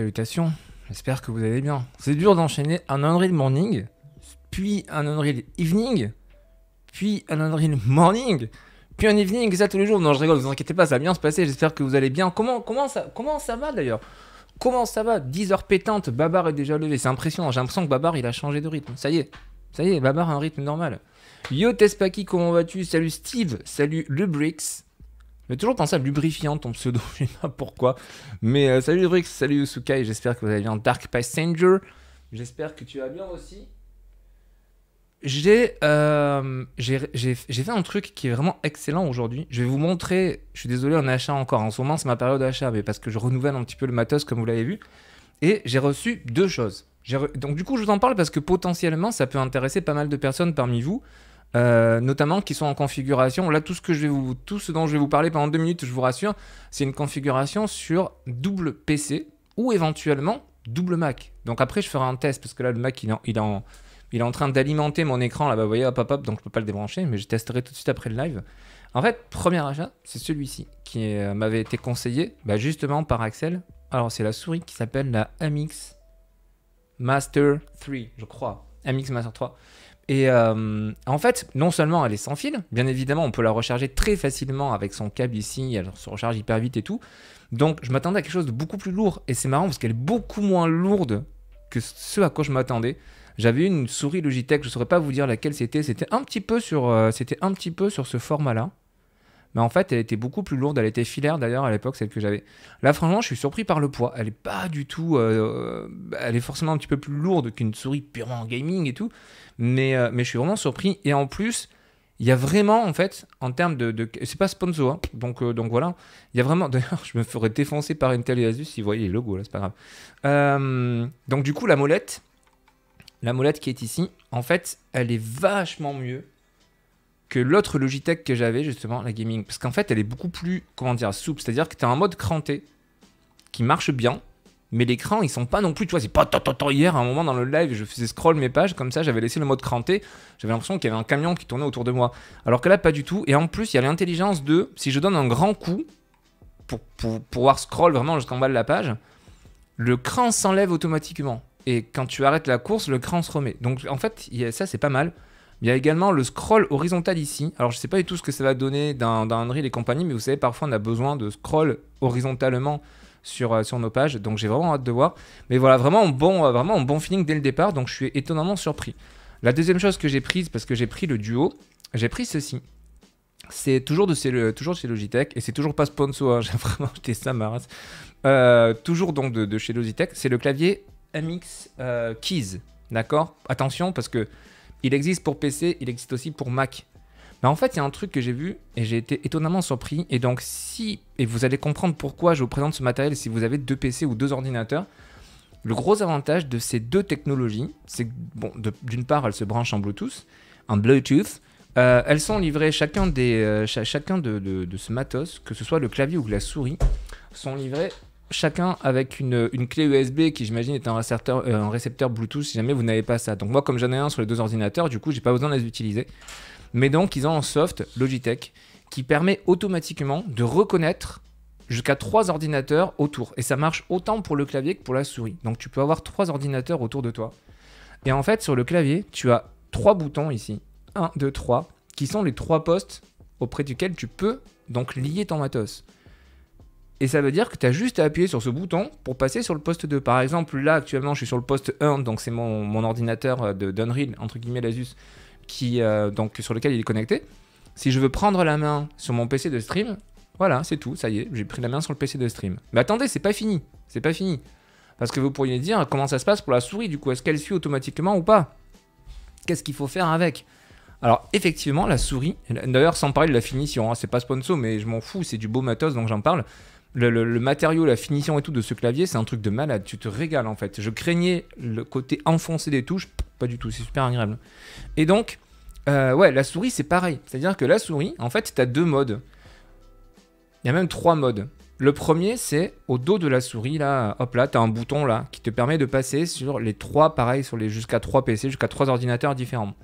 Salutations, j'espère que vous allez bien. C'est dur d'enchaîner un Unreal Morning, puis un Unreal Evening, puis un Unreal Morning, puis un Evening, ça tous les jours. Non, je rigole, vous inquiétez pas, ça va bien se passer, j'espère que vous allez bien. Comment, comment, ça, comment ça va d'ailleurs Comment ça va 10 heures pétantes, Babar est déjà levé, c'est impressionnant, j'ai l'impression que Babar il a changé de rythme. Ça y est, ça y est, Babar a un rythme normal. Yo Tespaki, comment vas-tu Salut Steve, salut Lubrix. Mais toujours penser à lubrifiant ton pseudo, je sais pas pourquoi. Mais euh, salut Drix, salut et j'espère que vous allez bien. Dark Passenger, j'espère que tu vas bien aussi. Euh, j'ai fait un truc qui est vraiment excellent aujourd'hui. Je vais vous montrer, je suis désolé, un achat encore. En ce moment, c'est ma période d'achat, mais parce que je renouvelle un petit peu le matos, comme vous l'avez vu. Et j'ai reçu deux choses. Donc du coup, je vous en parle parce que potentiellement, ça peut intéresser pas mal de personnes parmi vous. Euh, notamment qui sont en configuration. Là, tout ce, que je vais vous, tout ce dont je vais vous parler pendant deux minutes, je vous rassure, c'est une configuration sur double PC ou éventuellement double Mac. Donc après, je ferai un test parce que là, le Mac, il, en, il, est en train d'alimenter mon écran là bah Vous voyez, hop, hop, donc je peux pas le débrancher, mais je testerai tout de suite après le live. En fait, premier achat, c'est celui-ci qui euh, m'avait été conseillé bah, justement par Axel. Alors, c'est la souris qui s'appelle la MX Master 3, je crois. MX Master 3. Et euh, en fait, non seulement elle est sans fil, bien évidemment, on peut la recharger très facilement avec son câble ici, elle se recharge hyper vite et tout. Donc je m'attendais à quelque chose de beaucoup plus lourd. Et c'est marrant parce qu'elle est beaucoup moins lourde que ce à quoi je m'attendais. J'avais une souris Logitech, je ne saurais pas vous dire laquelle c'était. C'était un petit peu sur, euh, c'était un petit peu sur ce format-là. Mais en fait, elle était beaucoup plus lourde. Elle était filaire d'ailleurs à l'époque, celle que j'avais. Là, franchement, je suis surpris par le poids. Elle est pas du tout. Euh, euh, elle est forcément un petit peu plus lourde qu'une souris purement en gaming et tout. Mais, euh, mais je suis vraiment surpris. Et en plus, il y a vraiment, en fait, en termes de. de c'est pas sponsor, hein. donc, donc voilà. Il y a vraiment. D'ailleurs, je me ferais défoncer par une telle Asus si vous voyez les logos, là, c'est pas grave. donc, du coup, la molette, la molette qui est ici, en fait, elle est vachement mieux que l'autre Logitech que j'avais, justement, la gaming. Parce qu'en fait, elle est beaucoup plus, comment dire, souple. C'est-à-dire que tu as un mode cranté qui marche bien, mais l'écran, ils sont pas non plus, tu vois, c'est pas tant hier, à un moment dans le live, je faisais scroll mes pages comme ça, j'avais laissé le mode cranté, j'avais l'impression qu'il y avait un camion qui tournait autour de moi. Alors que là, pas du tout. Et en plus, il y a l'intelligence de, si je donne un grand coup, pour, pour pouvoir scroll vraiment jusqu'en bas de la page, le cran s'enlève automatiquement. Et quand tu arrêtes la course, le cran se remet. Donc en fait, ça c'est pas mal. Il y a également le scroll horizontal ici. Alors, je sais pas du tout ce que ça va donner dans, dans Unreal et compagnie, mais vous savez, parfois, on a besoin de scroll horizontalement sur, euh, sur nos pages. Donc, j'ai vraiment hâte de voir. Mais voilà, vraiment un bon, euh, vraiment bon feeling dès le départ. Donc, je suis étonnamment surpris. La deuxième chose que j'ai prise, parce que j'ai pris le duo, j'ai pris ceci. C'est toujours de chez, toujours chez Logitech et c'est toujours pas sponsor. Hein, j'ai vraiment acheté ça ma race. Euh, toujours donc de, de chez Logitech, c'est le clavier MX Keys. D'accord Attention parce que il existe pour PC, il existe aussi pour Mac. Mais en fait, il y a un truc que j'ai vu et j'ai été étonnamment surpris. Et donc, si, et vous allez comprendre pourquoi je vous présente ce matériel si vous avez deux PC ou deux ordinateurs, le gros avantage de ces deux technologies, c'est que, bon, d'une part, elles se branchent en Bluetooth, en Bluetooth. Euh, elles sont livrées, chacun, des, euh, chacun de, ce matos, que ce soit le clavier ou la souris, sont livrés chacun avec une, clé USB qui j'imagine est un euh, récepteur, Bluetooth si jamais vous n'avez pas ça. Donc moi comme j'en ai un sur les deux ordinateurs, du coup j'ai pas besoin de les utiliser. Mais donc ils ont un soft Logitech qui permet automatiquement de reconnaître jusqu'à trois ordinateurs autour. Et ça marche autant pour le clavier que pour la souris. Donc tu peux avoir trois ordinateurs autour de toi. Et en fait sur le clavier, tu as trois boutons ici. Un, deux, 3, qui sont les trois postes auprès duquel tu peux donc lier ton matos. Et ça veut dire que tu as juste à appuyer sur ce bouton pour passer sur le poste 2. Par exemple, là actuellement, je suis sur le poste 1, donc c'est mon, ordinateur euh, de d'Unreal, entre guillemets l'Asus, qui, euh, donc, sur lequel il est connecté. Si je veux prendre la main sur mon PC de stream, voilà, c'est tout, ça y est, j'ai pris la main sur le PC de stream. Mais attendez, c'est pas fini, c'est pas fini. Parce que vous pourriez dire comment ça se passe pour la souris, du coup, est-ce qu'elle suit automatiquement ou pas Qu'est-ce qu'il faut faire avec alors effectivement, la souris, d'ailleurs sans parler de la finition, hein, c'est pas sponsor, mais je m'en fous, c'est du beau matos, donc j'en parle. Le, matériau, la finition et tout de ce clavier, c'est un truc de malade. Tu te régales en fait. Je craignais le côté enfoncé des touches, pas du tout. C'est super agréable. Et donc, euh, ouais, la souris c'est pareil. C'est-à-dire que la souris, en fait, tu as deux modes. Il y a même trois modes. Le premier, c'est au dos de la souris, là, hop là, tu as un bouton là qui te permet de passer sur les trois, pareil, sur les jusqu'à trois PC, jusqu'à trois ordinateurs différents.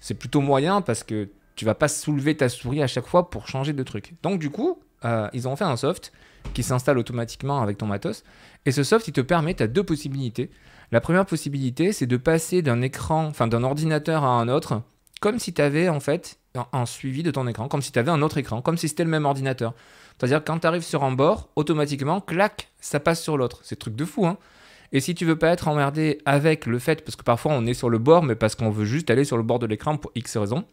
C'est plutôt moyen parce que tu vas pas soulever ta souris à chaque fois pour changer de truc. Donc du coup, euh, ils ont fait un soft qui s'installe automatiquement avec ton matos. Et ce soft, il te permet, tu deux possibilités. La première possibilité, c'est de passer d'un écran, enfin d'un ordinateur à un autre, comme si tu avais en fait un suivi de ton écran, comme si tu avais un autre écran, comme si c'était le même ordinateur. C'est-à-dire quand tu arrives sur un bord, automatiquement, clac, ça passe sur l'autre. C'est truc de fou, hein. et si tu veux pas être emmerdé avec le fait, parce que parfois on est sur le bord, mais parce qu'on veut juste aller sur le bord de l'écran pour X raisons,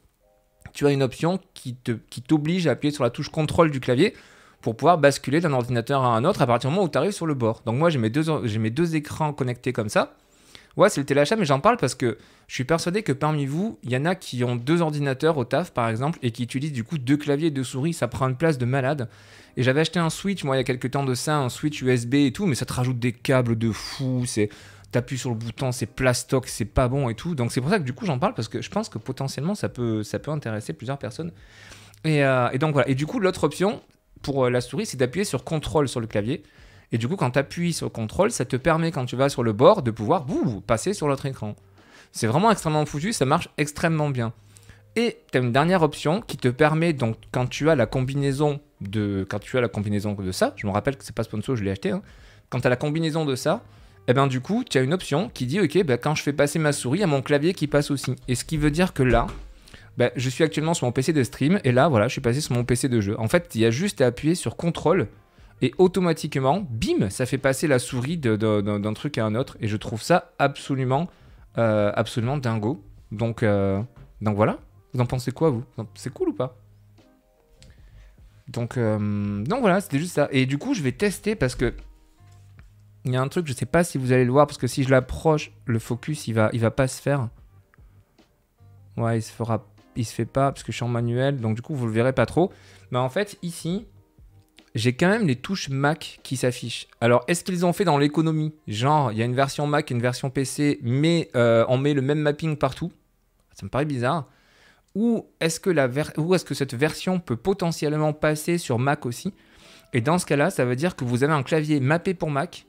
tu as une option qui t'oblige à appuyer sur la touche contrôle du clavier pour pouvoir basculer d'un ordinateur à un autre à partir du moment où tu arrives sur le bord. Donc moi j'ai mes, deux, mes deux écrans connectés comme ça. Ouais, c'est le téléachat, mais j'en parle parce que je suis persuadé que parmi vous, il y en a qui ont deux ordinateurs au taf, par exemple, et qui utilisent du coup deux claviers et deux souris. Ça prend une place de malade. Et j'avais acheté un Switch, moi, il y a quelques temps de ça, un Switch USB et tout, mais ça te rajoute des câbles de fou. C'est t'appuies sur le bouton, c'est plastoc, c'est pas bon et tout. Donc c'est pour ça que du coup j'en parle parce que je pense que potentiellement ça peut, ça peut intéresser plusieurs personnes. Et, euh, donc voilà. Et du coup l'autre option pour euh, la souris c'est d'appuyer sur contrôle sur le clavier. Et du coup quand appuies sur contrôle, ça te permet quand tu vas sur le bord de pouvoir passer sur l'autre écran. C'est vraiment extrêmement foutu, ça marche extrêmement bien. Et tu as une dernière option qui te permet, donc quand tu as la combinaison de, quand tu as la combinaison de ça, je me rappelle que c'est pas sponsor, je l'ai acheté, hein, quand tu as la combinaison de ça, et eh ben du coup, tu as une option qui dit ok, ben, quand je fais passer ma souris, il y a mon clavier qui passe aussi. Et ce qui veut dire que là, bah, je suis actuellement sur mon PC de stream et là, voilà, je suis passé sur mon PC de jeu. En fait, il y a juste à appuyer sur contrôle et automatiquement, bim, ça fait passer la souris d'un truc à un autre. Et je trouve ça absolument, euh, absolument dingo. Donc, euh, donc voilà. Vous en pensez quoi, vous C'est cool ou pas donc, euh, donc voilà, c'était juste ça. Et du coup, je vais tester parce que il y a un truc, je sais pas si vous allez le voir, parce que si je l'approche, le focus, il va, il va pas se faire. Ouais, il se fera, il se fait pas, parce que je suis en manuel, donc du coup, vous le verrez pas trop. Mais en fait, ici, j'ai quand même les touches Mac qui s'affichent. Alors, est-ce qu'ils ont fait dans l'économie Genre, il y a une version Mac, une version PC, mais euh, on met le même mapping partout Ça me paraît bizarre. Ou est-ce que, la ou que cette version peut potentiellement passer sur Mac aussi Et dans ce cas-là, ça veut dire que vous avez un clavier mappé pour Mac,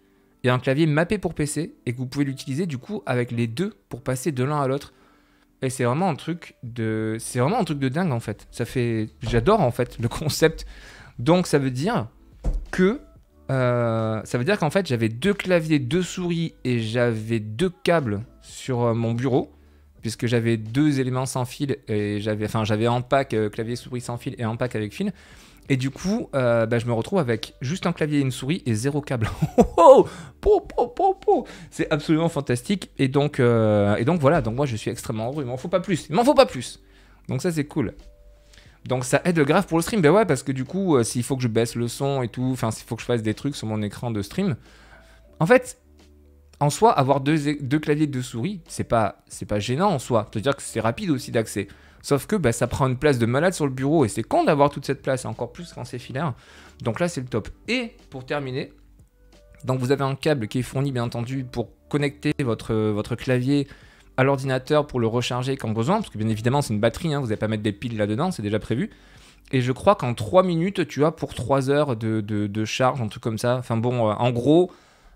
a un clavier mappé pour PC et que vous pouvez l'utiliser du coup avec les deux pour passer de l'un à l'autre. Et c'est vraiment un truc de c'est vraiment un truc de dingue en fait. Ça fait j'adore en fait le concept. Donc ça veut dire que euh, ça veut dire qu'en fait j'avais deux claviers, deux souris et j'avais deux câbles sur euh, mon bureau puisque j'avais deux éléments sans fil et j'avais enfin j'avais un pack euh, clavier souris sans fil et un pack avec fil. Et du coup, euh, bah, je me retrouve avec juste un clavier et une souris et zéro câble. Oh, oh, c'est absolument fantastique. Et donc, euh, et donc voilà, donc moi je suis extrêmement heureux. Il m'en faut pas plus. Il m'en faut pas plus. Donc ça c'est cool. Donc ça aide grave pour le stream. Ben ouais, parce que du coup, euh, s'il faut que je baisse le son et tout, enfin s'il faut que je fasse des trucs sur mon écran de stream. En fait, en soi, avoir deux, deux claviers et deux souris, c'est pas, pas gênant en soi. C'est-à-dire que c'est rapide aussi d'accès. Sauf que bah, ça prend une place de malade sur le bureau et c'est con d'avoir toute cette place, encore plus quand c'est filaire. Donc là, c'est le top. Et pour terminer, donc vous avez un câble qui est fourni bien entendu pour connecter votre, votre clavier à l'ordinateur pour le recharger quand besoin, parce que bien évidemment c'est une batterie, hein, vous n'allez pas mettre des piles là-dedans, c'est déjà prévu. Et je crois qu'en 3 minutes, tu as pour 3 heures de, de, charge, un truc comme ça. Enfin bon, euh, en gros,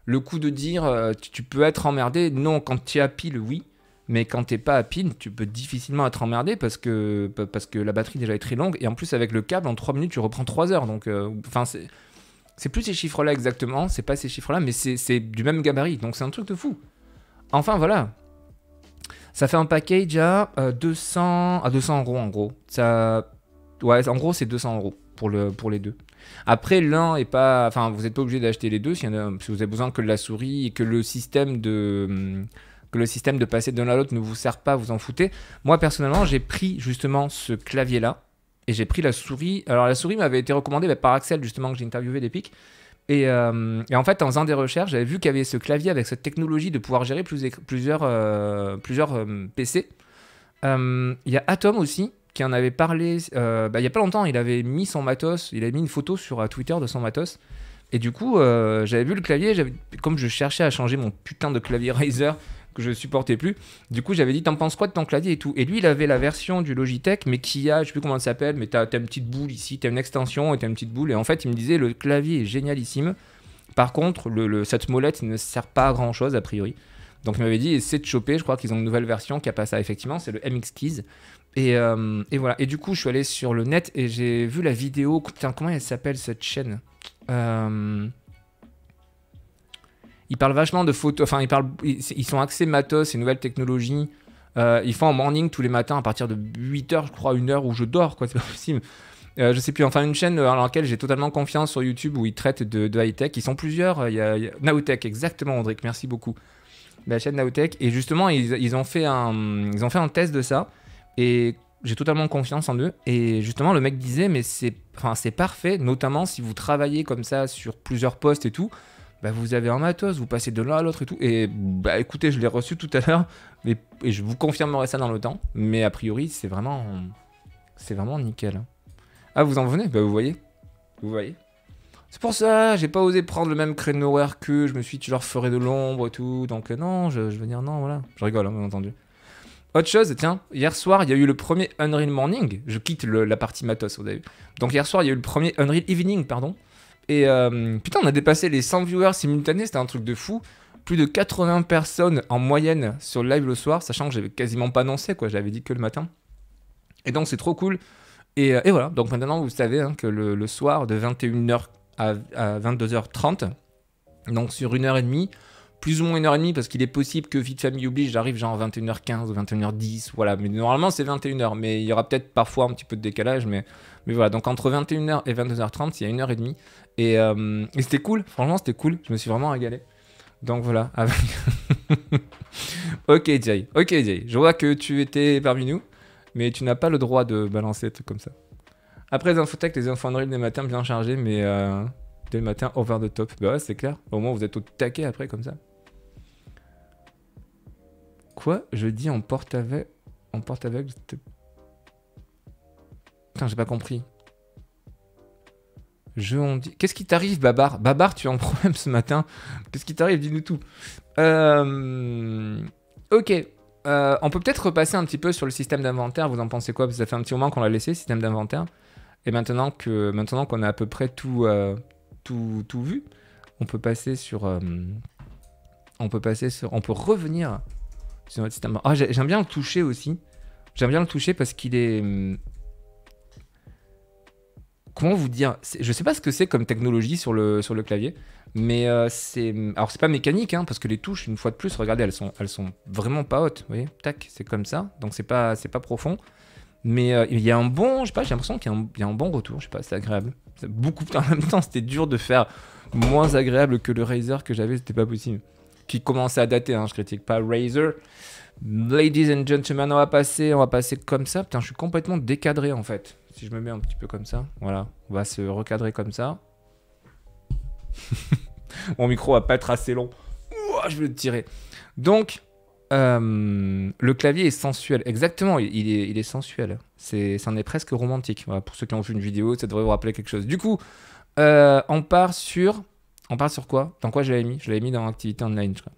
le coup de dire euh, tu, tu, peux être emmerdé, non, quand tu as pile, oui. Mais quand t'es pas à pin, tu peux difficilement être emmerdé parce que, parce que la batterie déjà est très longue. Et en plus, avec le câble, en 3 minutes, tu reprends 3 heures. Donc, euh, enfin, c'est. C'est plus ces chiffres-là exactement, c'est pas ces chiffres-là, mais c'est du même gabarit, donc c'est un truc de fou. Enfin voilà, ça fait un package à 200 euh, à 200 euros en gros. Ça, ouais, en gros c'est 200 euros pour le pour les deux. Après l'un est pas, enfin vous n'êtes pas obligé d'acheter les deux si, si, vous avez besoin que de la souris et que le système de hum, que le système de passer d'un à l'autre ne vous sert pas, vous en foutez. Moi personnellement, j'ai pris justement ce clavier là et j'ai pris la souris. Alors la souris m'avait été recommandée bah, par Axel justement que j'ai interviewé d'Epic. Et, euh, et, en fait, dans un des recherches, j'avais vu qu'il y avait ce clavier avec cette technologie de pouvoir gérer plusieurs, euh, plusieurs euh, PC. Il y a Atom aussi qui en avait parlé bah, il n'y a pas longtemps. Il avait mis son matos, il avait mis une photo sur Twitter de son matos. Et du coup, j'avais vu le clavier, comme je cherchais à changer mon putain de clavier Razer, que je supportais plus. Du coup, j'avais dit, t'en penses quoi de ton clavier et tout Et lui, il avait la version du Logitech, mais qui a, je sais plus comment ça s'appelle, mais t'as as une petite boule ici, t'as une extension et t'as une petite boule. Et en fait, il me disait, le clavier est génialissime. Par contre, le, cette molette ne sert pas à grand chose, a priori. Donc il m'avait dit, c'est de choper, je crois qu'ils ont une nouvelle version qui a pas ça effectivement, c'est le MX Keys. Euh, et, voilà. Et du coup, je suis allé sur le net et j'ai vu la vidéo. Tiens, comment elle s'appelle cette chaîne euh, ils parlent vachement de photos, enfin, ils, parlent, ils sont axés matos ces nouvelles technologies. Euh, ils font en morning tous les matins à partir de 8h, je crois, une heure où je dors, quoi, c'est pas possible. Euh, je sais plus, enfin une chaîne dans laquelle j'ai totalement confiance sur YouTube où ils traitent de, high-tech. Ils sont plusieurs, euh, il y a, exactement, Andric, merci beaucoup. La chaîne Naotech. Et justement, ils, ont fait un, ils ont fait un test de ça. Et j'ai totalement confiance en eux. Et justement, le mec disait, mais c'est enfin, parfait, notamment si vous travaillez comme ça sur plusieurs postes et tout bah, vous avez un matos, vous passez de l'un à l'autre et tout. Et bah écoutez, je l'ai reçu tout à l'heure, mais et je vous confirmerai ça dans le temps. Mais a priori, c'est vraiment, c'est vraiment nickel. Ah, vous en venez Bah vous voyez, vous voyez. C'est pour ça, j'ai pas osé prendre le même créneau horaire que je me suis toujours leur ferai de l'ombre et tout. Donc euh, non, je, vais veux dire non, voilà. Je rigole, hein, bien entendu. Autre chose, tiens, hier soir, il y a eu le premier Unreal Morning. Je quitte la partie matos, vous avez vu. Donc hier soir, il y a eu le premier Unreal Evening, pardon. Et euh, putain, on a dépassé les 100 viewers simultanés, c'était un truc de fou. Plus de 80 personnes en moyenne sur le live le soir, sachant que j'avais quasiment pas annoncé, quoi, j'avais dit que le matin. Et donc c'est trop cool. Et, euh, voilà, donc maintenant vous savez hein, que le, soir de 21h à, 22h30, donc sur une heure et demie, plus ou moins une heure 30 demie, parce qu'il est possible que Vite Famille oblige, j'arrive genre 21h15 ou 21h10, voilà. Mais normalement, c'est 21h, mais il y aura peut-être parfois un petit peu de décalage, mais mais voilà, donc entre 21h et 22h30, il y a une heure et demie. Euh, et, c'était cool, franchement, c'était cool. Je me suis vraiment régalé. Donc voilà, ok Jay, ok Jay, je vois que tu étais parmi nous, mais tu n'as pas le droit de balancer des trucs comme ça. Après les infotech, les infos des matins bien chargés, mais euh, dès le matin over the top. Bah ouais, c'est clair, au moins vous êtes au taquet après comme ça. Quoi Je dis en porte avec, en porte avec, Putain, j'ai pas compris. Je on dit. Qu'est-ce qui t'arrive, Babar Babar, tu as un problème ce matin. Qu'est-ce qui t'arrive Dis-nous tout. Euh, ok. Euh, on peut peut-être repasser un petit peu sur le système d'inventaire. Vous en pensez quoi ça fait un petit moment qu'on l'a laissé, système d'inventaire. Et maintenant que maintenant qu'on a à peu près tout, euh, tout, vu, on peut passer sur. on peut passer sur. On peut revenir sur notre système. Ah, j'aime bien le toucher aussi. J'aime bien le toucher parce qu'il est comment vous dire Je sais pas ce que c'est comme technologie sur le, sur le clavier, mais euh, c'est. Alors, c'est pas mécanique, hein, parce que les touches, une fois de plus, regardez, elles sont, elles sont vraiment pas hautes. Vous voyez Tac, c'est comme ça. Donc, c'est pas, pas profond. Mais euh, il y a un bon. Je sais pas, j'ai l'impression qu'il y, a un bon retour. Je sais pas, c'est agréable. Beaucoup. En même temps, c'était dur de faire moins agréable que le Razer que j'avais, c'était pas possible. Qui commençait à dater, hein, je critique pas Razer. Ladies and gentlemen, on va passer, on va passer comme ça. Putain, je suis complètement décadré en fait si je me mets un petit peu comme ça, voilà, on va se recadrer comme ça. Mon micro va pas être assez long. je vais le tirer. Donc, euh, le clavier est sensuel. Exactement, il, est, il est, sensuel. C'est, c'en est presque romantique. pour ceux qui ont vu une vidéo, ça devrait vous rappeler quelque chose. Du coup, euh, on part sur, on part sur quoi Dans quoi je l'avais mis Je l'avais mis dans activité online, je crois.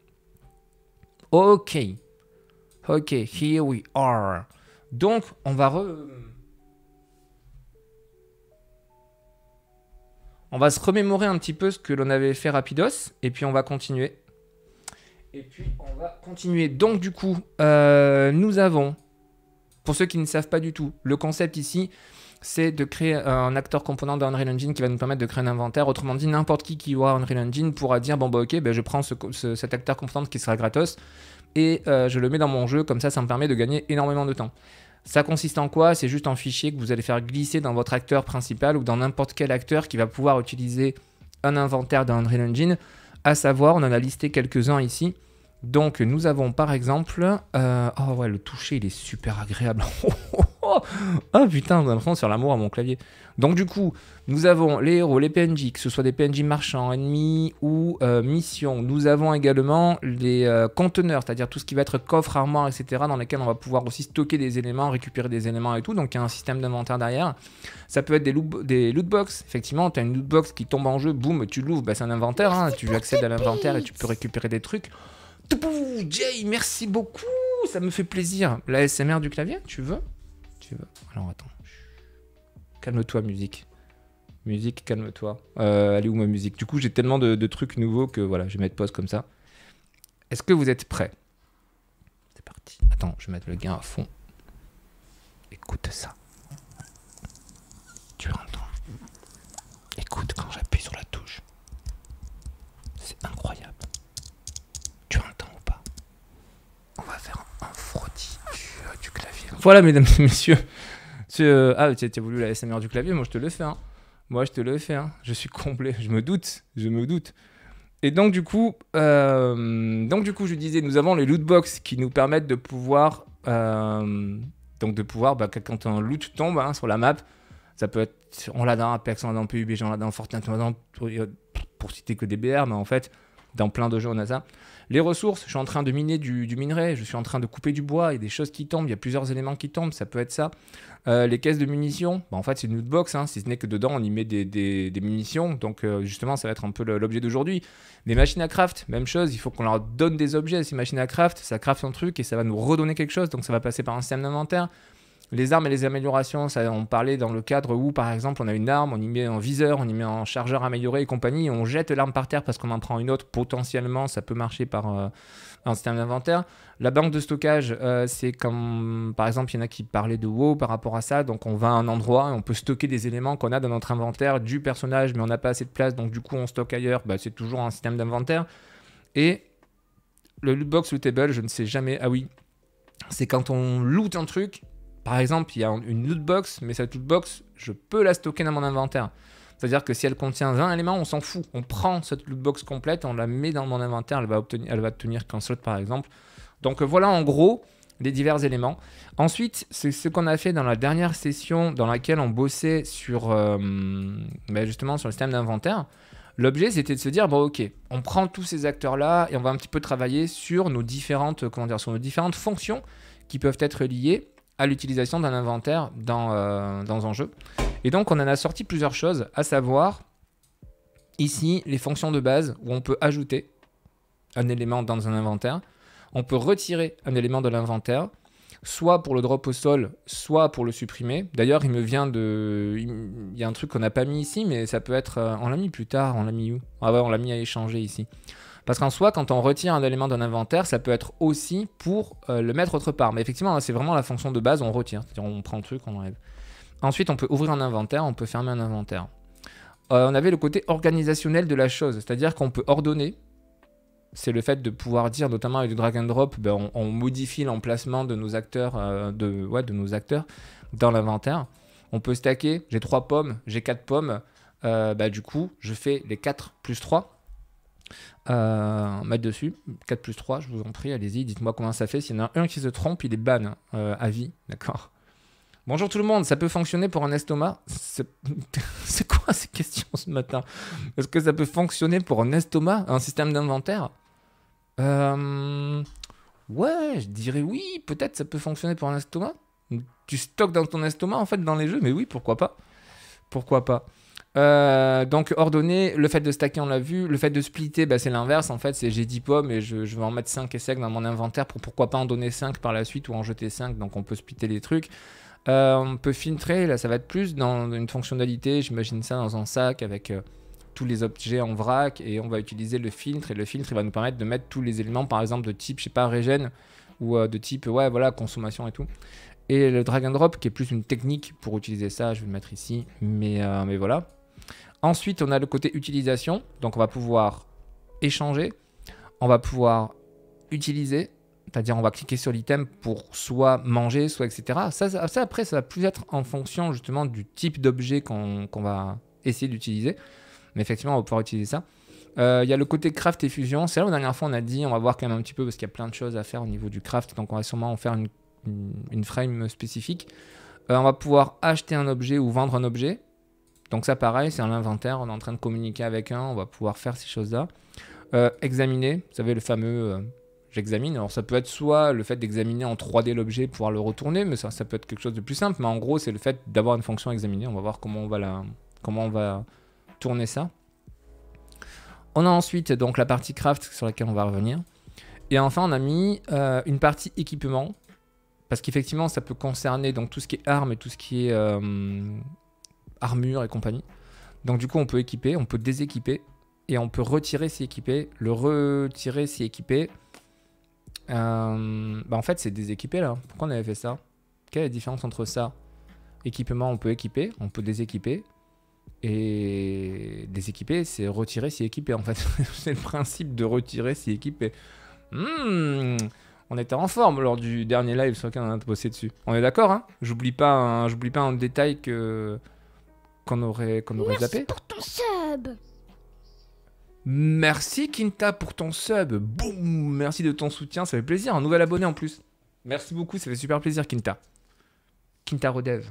Ok, ok, here we are. Donc, on va re On va se remémorer un petit peu ce que l'on avait fait rapidos, et puis on va continuer. Et puis on va continuer. Donc du coup, euh, nous avons, pour ceux qui ne savent pas du tout, le concept ici, c'est de créer un acteur component dans Unreal Engine qui va nous permettre de créer un inventaire. Autrement dit, n'importe qui qui aura Unreal Engine pourra dire, bon bah ok, bah, je prends cet acteur component qui sera gratos, et euh, je le mets dans mon jeu, comme ça ça me permet de gagner énormément de temps. Ça consiste en quoi C'est juste un fichier que vous allez faire glisser dans votre acteur principal ou dans n'importe quel acteur qui va pouvoir utiliser un inventaire dans Unreal Engine. À savoir, on en a listé quelques-uns ici. Donc nous avons par exemple... Euh, oh ouais, le toucher, il est super agréable. Oh, oh, oh oh, ah, putain, on l'impression sur l'amour à mon clavier. Donc du coup, nous avons les héros, les PNJ, que ce soit des PNJ marchands, ennemis ou euh, missions. Nous avons également les euh, conteneurs, c'est-à-dire tout ce qui va être coffre, armoire, etc., dans lesquels on va pouvoir aussi stocker des éléments, récupérer des éléments et tout. Donc il y a un système d'inventaire derrière. Ça peut être des, loot, des Effectivement, tu as une lootbox qui tombe en jeu, boum, tu l'ouvres, bah, c'est un inventaire. Hein. Tu accèdes à l'inventaire et tu peux récupérer des trucs. Jay, merci beaucoup, ça me fait plaisir. La SMR du clavier, tu veux alors attends. Calme-toi, musique. Musique, calme-toi. Allez, euh, où ma musique Du coup, j'ai tellement de, de, trucs nouveaux que voilà, je vais mettre pause comme ça. Est-ce que vous êtes prêts C'est parti. Attends, je vais mettre le gain à fond. Écoute ça. Tu entends Écoute quand j'appuie sur la touche. C'est incroyable. Tu entends ou pas On va faire voilà, mesdames et messieurs. Euh, ah, tu as voulu la SMR du clavier, moi je te le fais. Hein. Moi je te le fais. Hein. Je suis comblé, je me doute, je me doute. Et donc du coup, euh, donc du coup, je disais, nous avons les loot box qui nous permettent de pouvoir, euh, donc de pouvoir, bah, quand un loot tombe hein, sur la map, ça peut être, on l'a dans Apex, on l'a dans PUBG, on l'a dans Fortnite, on l'a dans pour citer que des BR, mais en fait, dans plein de jeux on a ça. Les ressources, je suis en train de miner du, minerai, je suis en train de couper du bois, il y a des choses qui tombent, il y a plusieurs éléments qui tombent, ça peut être ça. Euh, les caisses de munitions, bah, en fait c'est une lootbox, hein, si ce n'est que dedans on y met des, munitions, donc euh, justement ça va être un peu l'objet d'aujourd'hui. Les machines à craft, même chose, il faut qu'on leur donne des objets, ces machines à craft, ça craft un truc et ça va nous redonner quelque chose, donc ça va passer par un système d'inventaire. Les armes et les améliorations, ça, on parlait dans le cadre où, par exemple, on a une arme, on y met en viseur, on y met en chargeur amélioré et compagnie, on jette l'arme par terre parce qu'on en prend une autre, potentiellement, ça peut marcher par euh, un système d'inventaire. La banque de stockage, euh, c'est comme, par exemple, il y en a qui parlaient de WoW par rapport à ça, donc on va à un endroit et on peut stocker des éléments qu'on a dans notre inventaire du personnage, mais on n'a pas assez de place, donc du coup on stocke ailleurs, bah, c'est toujours un système d'inventaire. Et le loot box, le table, je ne sais jamais, ah oui, c'est quand on loot un truc par exemple, il y a une lootbox, mais cette lootbox, je peux la stocker dans mon inventaire. C'est-à-dire que si elle contient 20 éléments, on s'en fout. On prend cette lootbox complète, on la met dans mon inventaire, elle va, obtenir, elle va tenir qu'un slot par exemple. Donc euh, voilà en gros les divers éléments. Ensuite, c'est ce qu'on a fait dans la dernière session dans laquelle on bossait sur euh, ben, justement sur le système d'inventaire. L'objet, c'était de se dire, bon ok, on prend tous ces acteurs-là et on va un petit peu travailler sur nos différentes, comment dire, sur nos différentes fonctions qui peuvent être liées à l'utilisation d'un inventaire dans, euh, dans un jeu. Et donc, on en a sorti plusieurs choses, à savoir ici les fonctions de base où on peut ajouter un élément dans un inventaire. On peut retirer un élément de l'inventaire, soit pour le drop au sol, soit pour le supprimer. D'ailleurs, il me vient de... Il y a un truc qu'on n'a pas mis ici, mais ça peut être... Euh, on l'a mis plus tard, on l'a mis où Ah ouais, on l'a mis à échanger ici. Parce qu'en soi, quand on retire un élément d'un inventaire, ça peut être aussi pour euh, le mettre autre part. Mais effectivement, c'est vraiment la fonction de base, on retire. C'est-à-dire on prend un truc, on enlève. Ensuite, on peut ouvrir un inventaire, on peut fermer un inventaire. Euh, on avait le côté organisationnel de la chose, c'est-à-dire qu'on peut ordonner. C'est le fait de pouvoir dire, notamment avec du drag and drop, ben, on, modifie l'emplacement de nos acteurs, euh, de, nos acteurs dans l'inventaire. On peut stacker, j'ai trois pommes, j'ai quatre pommes, bah, du coup, je fais les quatre plus 3. Euh, mettre dessus. 4 plus 3, je vous en prie, allez-y, dites-moi comment ça fait. S'il y en a un qui se trompe, il est ban euh, à vie, d'accord Bonjour tout le monde, ça peut fonctionner pour un estomac C'est quoi ces questions ce matin Est-ce que ça peut fonctionner pour un estomac, un système d'inventaire euh, Ouais, je dirais oui, peut-être ça peut fonctionner pour un estomac. Tu stockes dans ton estomac en fait dans les jeux, mais oui, pourquoi pas Pourquoi pas euh, donc ordonner, le fait de stacker, on l'a vu. Le fait de splitter, bah, c'est l'inverse. En fait, c'est j'ai 10 pommes et je, vais en mettre 5 et 5 dans mon inventaire pour pourquoi pas en donner 5 par la suite ou en jeter 5. Donc on peut splitter les trucs. Euh, on peut filtrer, là ça va être plus dans une fonctionnalité, j'imagine ça dans un sac avec euh, tous les objets en vrac et on va utiliser le filtre et le filtre va nous permettre de mettre tous les éléments par exemple de type, je sais pas, régène ou de type, ouais voilà, consommation et tout. Et le drag and drop qui est plus une technique pour utiliser ça, je vais le mettre ici, mais, mais voilà. Ensuite, on a le côté utilisation. Donc, on va pouvoir échanger. On va pouvoir utiliser. C'est-à-dire, on va cliquer sur l'item pour soit manger, soit etc. Ça, après, ça va plus être en fonction justement du type d'objet qu'on va essayer d'utiliser. Mais effectivement, on va pouvoir utiliser ça. Euh, il y a le côté craft et fusion. C'est là où la dernière fois on a dit on va voir quand même un petit peu parce qu'il y a plein de choses à faire au niveau du craft. Donc on va sûrement en faire une, frame spécifique. Euh, on va pouvoir acheter un objet ou vendre un objet. Donc ça, pareil, c'est un inventaire, on est en train de communiquer avec un, on va pouvoir faire ces choses-là. Euh, examiner, vous savez, le fameux euh, j'examine. Alors ça peut être soit le fait d'examiner en 3D l'objet, pouvoir le retourner, mais ça, ça peut être quelque chose de plus simple. Mais en gros, c'est le fait d'avoir une fonction examiner. On va voir comment on va, la, comment on va tourner ça. On a ensuite donc la partie craft sur laquelle on va revenir. Et enfin, on a mis euh, une partie équipement. Parce qu'effectivement, ça peut concerner donc tout ce qui est armes et tout ce qui est armure et compagnie. Donc du coup, on peut équiper, on peut déséquiper, et on peut retirer si équipé, le retirer si équiper... Euh, bah en fait, c'est déséquiper là. Pourquoi on avait fait ça Quelle est la différence entre ça Équipement, on peut équiper, on peut déséquiper. Et déséquiper, c'est retirer si équiper en fait. c'est le principe de retirer si hmm, on était en forme lors du dernier live, soit qu'on a bossé dessus. On est d'accord, hein J'oublie pas, hein, j'oublie pas un détail que qu'on aurait, Merci pour ton sub Merci Quinta pour ton sub. Boum Merci de ton soutien, ça fait plaisir. Un nouvel abonné en plus. Merci beaucoup, ça fait super plaisir Kinta. Quinta Rodev.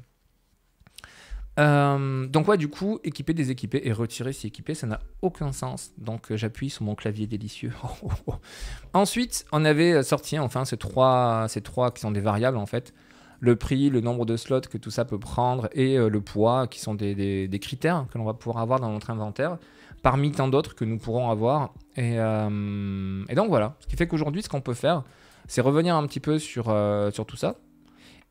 Euh, donc ouais, du coup, équiper, déséquiper et retirer, si équipé, ça n'a aucun sens. Donc euh, j'appuie sur mon clavier délicieux. Ensuite, on avait sorti enfin ces trois, ces trois qui sont des variables en fait le prix, le nombre de slots que tout ça peut prendre et euh, le poids, qui sont des, critères que l'on va pouvoir avoir dans notre inventaire, parmi tant d'autres que nous pourrons avoir. Et, euh, donc voilà, ce qui fait qu'aujourd'hui, ce qu'on peut faire, c'est revenir un petit peu sur, euh, sur tout ça.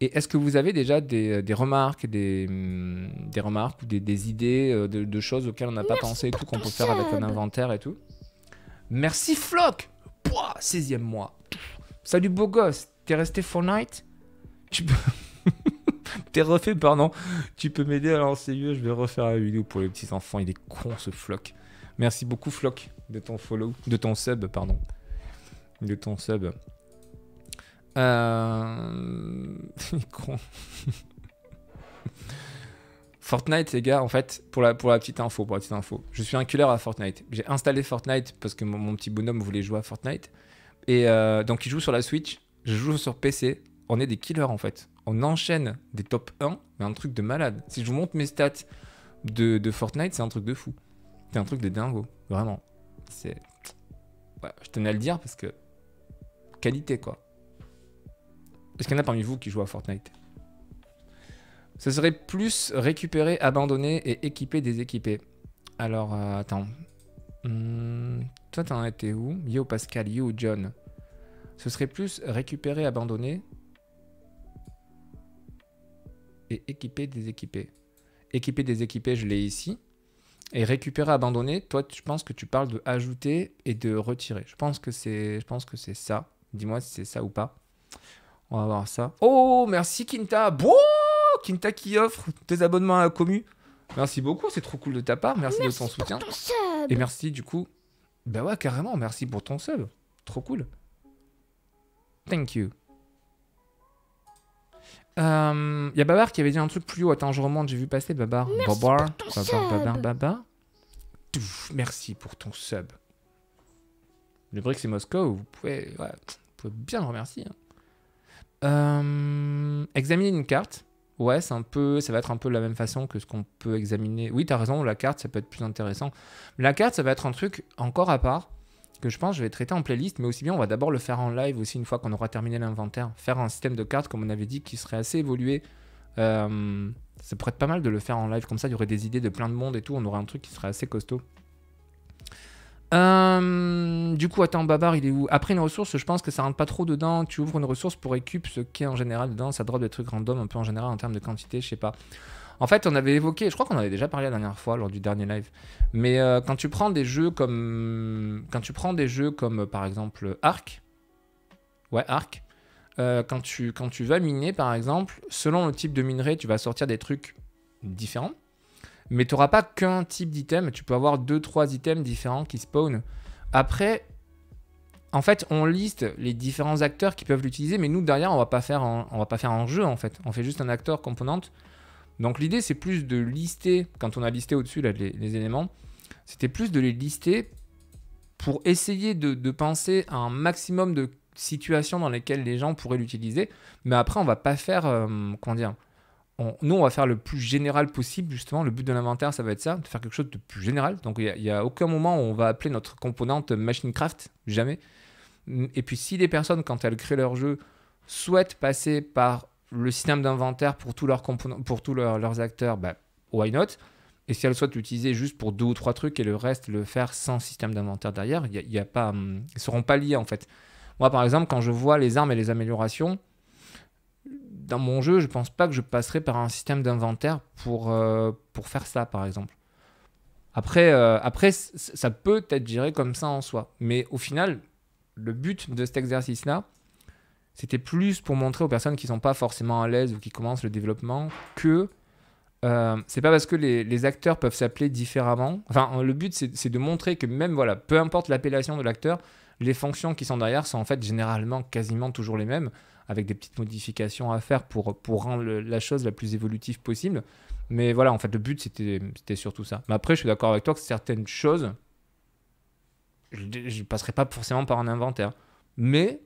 Et est-ce que vous avez déjà des, des remarques, des, mm, des, remarques ou des, idées de, choses auxquelles on n'a pas pensé pensé, tout qu'on peut faire avec un inventaire et tout Merci Flock 16 e mois. Salut beau gosse, t'es resté Fortnite tu peux. T'es refait, pardon. Tu peux m'aider à lancer mieux. Je vais refaire la vidéo pour les petits enfants. Il est con ce floc. Merci beaucoup, floc, de ton follow. De ton sub, pardon. De ton sub. Euh... Il est con. Fortnite, les gars, en fait, pour la, pour la petite info, pour la petite info, je suis un killer à Fortnite. J'ai installé Fortnite parce que mon, mon, petit bonhomme voulait jouer à Fortnite. Et euh, donc, il joue sur la Switch, je joue sur PC, on est des killers en fait. On enchaîne des top 1, mais un truc de malade. Si je vous montre mes stats de, Fortnite, c'est un truc de fou. C'est un truc de dingo, vraiment. C'est. je tenais à le dire parce que. Qualité quoi. Est-ce qu'il y en a parmi vous qui jouent à Fortnite Ce serait plus récupérer, abandonner et équiper des équipés. Alors, euh, attends. Hmm, toi, t'en étais où Yo Pascal, yo John. Ce serait plus récupérer, abandonner et équiper, déséquiper. Équiper, déséquiper, je l'ai ici. Et récupérer, abandonner, toi, je pense que tu parles de ajouter et de retirer. Je pense que c'est, je pense que c'est ça. Dis-moi si c'est ça ou pas. On va voir ça. Oh, merci Kinta. Bon, Kinta qui offre des abonnements à la commu. Merci beaucoup, c'est trop cool de ta part. Merci, de ton soutien. Ton et merci du coup. Ben ouais, carrément, merci pour ton sub. Trop cool. Thank you. Il euh, y a Babar qui avait dit un truc plus haut. Attends, je remonte, j'ai vu passer Babar. Merci Babar, pour ton Babar, sub. Babar, merci pour ton sub. Le Brix c'est Moscou, vous pouvez, vous pouvez bien le remercier. Hein. Euh, examiner une carte. Ouais, c'est un peu, ça va être un peu de la même façon que ce qu'on peut examiner. Oui, t'as raison, la carte, ça peut être plus intéressant. La carte, ça va être un truc encore à part que je pense je vais traiter en playlist, mais aussi bien on va d'abord le faire en live aussi une fois qu'on aura terminé l'inventaire. Faire un système de cartes, comme on avait dit, qui serait assez évolué. Euh, ça pourrait être pas mal de le faire en live, comme ça il y aurait des idées de plein de monde et tout, on aurait un truc qui serait assez costaud. Euh, du coup, attends, Babar, il est où Après une ressource, je pense que ça rentre pas trop dedans. Tu ouvres une ressource pour récup, ce qui est en général dedans, ça drop des trucs random un peu en général en termes de quantité, je sais pas. En fait, on avait évoqué, je crois qu'on avait déjà parlé la dernière fois lors du dernier live, mais euh, quand tu prends des jeux comme. Quand tu prends des jeux comme par exemple Arc, ouais, Arc, euh, quand, tu, quand tu vas miner par exemple, selon le type de minerai, tu vas sortir des trucs différents, mais tu n'auras pas qu'un type d'item, tu peux avoir deux, trois items différents qui spawnent. Après, en fait, on liste les différents acteurs qui peuvent l'utiliser, mais nous derrière, on va faire va pas faire un jeu en fait. On fait juste un acteur componente donc l'idée, c'est plus de lister, quand on a listé au-dessus les, éléments, c'était plus de les lister pour essayer de, penser à un maximum de situations dans lesquelles les gens pourraient l'utiliser. Mais après, on va pas faire, euh, comment dire, nous, on va faire le plus général possible, justement. Le but de l'inventaire, ça va être ça, de faire quelque chose de plus général. Donc, il n'y a, a, aucun moment où on va appeler notre composante MachineCraft, jamais. Et puis, si les personnes, quand elles créent leur jeu, souhaitent passer par le système d'inventaire pour tous leurs, pour tous leurs acteurs, bah, why not Et si elle souhaitent l'utiliser juste pour deux ou trois trucs et le reste le faire sans système d'inventaire derrière, y y a pas, hum, ils ne seront pas liés en fait. Moi par exemple, quand je vois les armes et les améliorations, dans mon jeu, je pense pas que je passerai par un système d'inventaire pour, euh, pour faire ça par exemple. Après, euh, après ça peut être géré comme ça en soi. Mais au final, le but de cet exercice-là, c'était plus pour montrer aux personnes qui sont pas forcément à l'aise ou qui commencent le développement que euh, c'est pas parce que les, acteurs peuvent s'appeler différemment. Enfin, le but, c'est de montrer que même, voilà, peu importe l'appellation de l'acteur, les fonctions qui sont derrière sont en fait généralement quasiment toujours les mêmes, avec des petites modifications à faire pour, pour rendre la chose la plus évolutive possible. Mais voilà, en fait, le but, c'était surtout ça. Mais après, je suis d'accord avec toi que certaines choses, je ne passerai pas forcément par un inventaire. Mais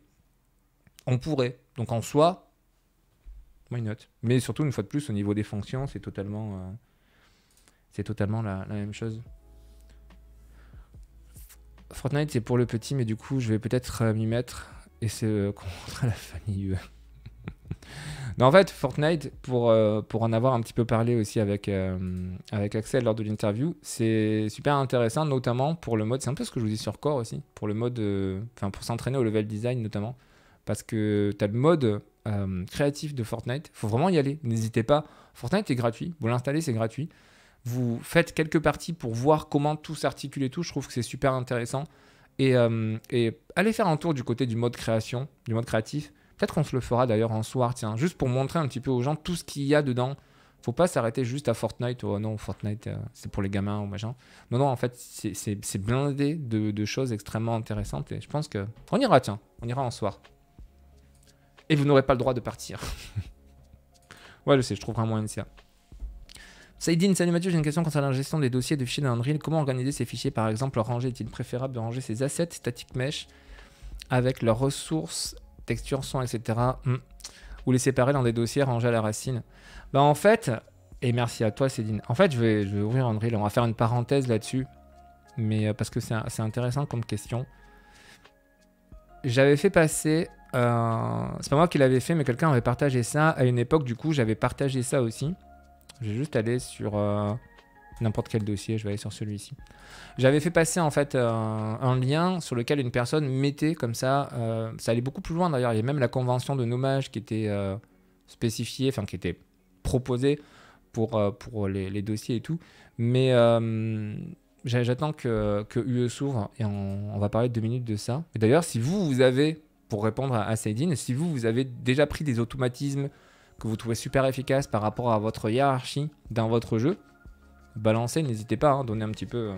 on pourrait. Donc en soi, why not Mais surtout, une fois de plus, au niveau des fonctions, c'est totalement, euh, totalement la, même chose. Fortnite, c'est pour le petit, mais du coup, je vais peut-être euh, m'y mettre et c'est euh, contre la famille. non, en fait, Fortnite, pour, pour en avoir un petit peu parlé aussi avec, avec Axel lors de l'interview, c'est super intéressant, notamment pour le mode. C'est un peu ce que je vous dis sur Core aussi, pour le mode. Enfin, pour s'entraîner au level design, notamment parce que tu as le mode euh, créatif de Fortnite. faut vraiment y aller. N'hésitez pas. Fortnite est gratuit. Vous l'installez, c'est gratuit. Vous faites quelques parties pour voir comment tout s'articule et tout. Je trouve que c'est super intéressant. Euh, et, allez faire un tour du côté du mode création, du mode créatif. Peut-être qu'on se le fera d'ailleurs en soir, tiens, juste pour montrer un petit peu aux gens tout ce qu'il y a dedans. Faut pas s'arrêter juste à Fortnite. Oh non, Fortnite, euh, c'est pour les gamins ou machin. Non, non, en fait, c'est blindé de, choses extrêmement intéressantes. Et je pense que on ira, tiens, on ira en soir et vous n'aurez pas le droit de partir. ouais, je sais, je trouve un moyen de ça. Saïdine, salut Mathieu, j'ai une question concernant la gestion des dossiers de fichiers dans Unreal. Comment organiser ces fichiers Par exemple, leur ranger est-il préférable de ranger ces assets statiques, mesh avec leurs ressources, textures, sons, etc. Hmm, ou les séparer dans des dossiers rangés à la racine Bah en fait, et merci à toi Céline, en fait je vais, je vais ouvrir Unreal, on va faire une parenthèse là-dessus, mais euh, parce que c'est intéressant comme question. J'avais fait passer euh, c'est pas moi qui l'avais fait, mais quelqu'un avait partagé ça à une époque. Du coup, j'avais partagé ça aussi. Je vais juste aller sur euh, n'importe quel dossier. Je vais aller sur celui-ci. J'avais fait passer en fait euh, un lien sur lequel une personne mettait comme ça. ça allait beaucoup plus loin d'ailleurs. Il y a même la convention de nommage qui était spécifiée, enfin qui était proposée pour, pour les, dossiers et tout. Mais j'attends que, que UE s'ouvre et on, va parler deux minutes de ça. D'ailleurs, si vous, vous avez répondre à, à Si vous, vous avez déjà pris des automatismes que vous trouvez super efficaces par rapport à votre hiérarchie dans votre jeu, balancez, n'hésitez pas, à hein, donner un petit peu... Euh.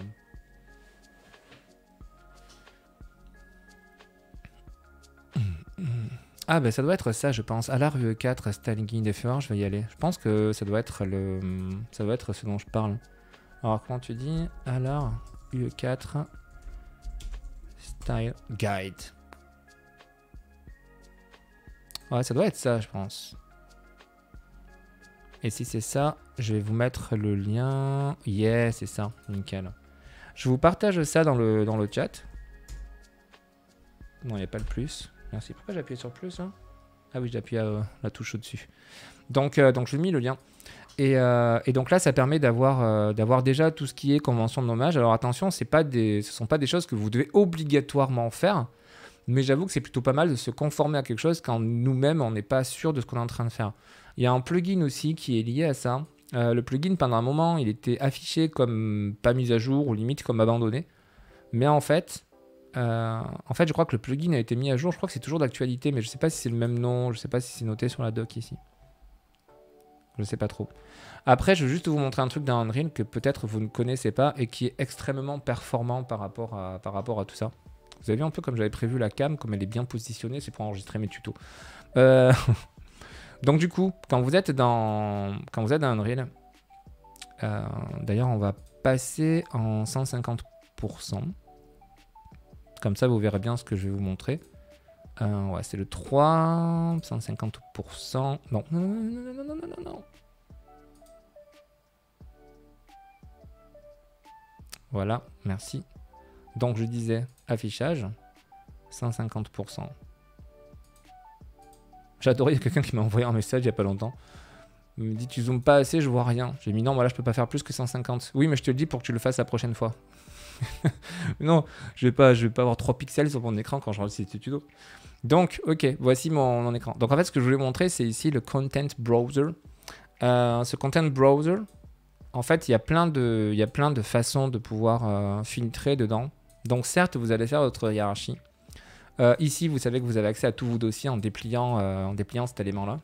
Ah ben ça doit être ça je pense. À la rue 4, stalingin des je vais y aller. Je pense que ça doit être le. ça doit être ce dont je parle. Alors quand tu dis alors UE4 Style Guide ça doit être ça, je pense. Et si c'est ça, je vais vous mettre le lien. yes c'est ça. Nickel. Je vous partage ça dans le, dans le chat. Non, il n'y a pas le plus. Merci. Pourquoi j'appuie sur plus hein Ah oui, j'appuie euh, la touche au-dessus. Donc, euh, donc, je vous mets le lien. Euh, et, donc là, ça permet d'avoir d'avoir déjà tout ce qui est convention de nommage. Alors attention, c'est pas des, ce sont pas des choses que vous devez obligatoirement faire. Mais j'avoue que c'est plutôt pas mal de se conformer à quelque chose quand nous-mêmes, on n'est pas sûr de ce qu'on est en train de faire. Il y a un plugin aussi qui est lié à ça. Euh, le plugin, pendant un moment, il était affiché comme pas mis à jour ou limite comme abandonné. Mais en fait, euh, en fait, je crois que le plugin a été mis à jour. Je crois que c'est toujours d'actualité, mais je ne sais pas si c'est le même nom. Je ne sais pas si c'est noté sur la doc ici. Je ne sais pas trop. Après, je vais juste vous montrer un truc dans Unreal que peut-être vous ne connaissez pas et qui est extrêmement performant par rapport à, par rapport à tout ça. Vous avez vu un peu comme j'avais prévu la cam, comme elle est bien positionnée, c'est pour enregistrer mes tutos. Euh, donc du coup, quand vous êtes dans, quand vous êtes dans Unreal, euh, d'ailleurs on va passer en 150%. Comme ça vous verrez bien ce que je vais vous montrer. Euh, ouais, c'est le 3, 150%. Non, non, non, non, non, non, non, non. Voilà, merci. Donc je disais affichage, 150%. J'adorais, il y a quelqu'un qui m'a envoyé un message il n'y a pas longtemps. Il me dit tu zoomes pas assez, je vois rien. J'ai mis non, moi là, je peux pas faire plus que 150. Oui, mais je te le dis pour que tu le fasses la prochaine fois. non, je vais pas, je vais pas avoir trois pixels sur mon écran quand je regarde ces tuto. Donc, ok, voici mon, écran. Donc en fait, ce que je voulais montrer, c'est ici le content browser. Euh, ce content browser, en fait, il y a plein de, il y plein de façons de pouvoir euh, filtrer dedans. Donc certes, vous allez faire votre hiérarchie. Euh, ici, vous savez que vous avez accès à tous vos dossiers en dépliant, euh, en dépliant cet élément-là.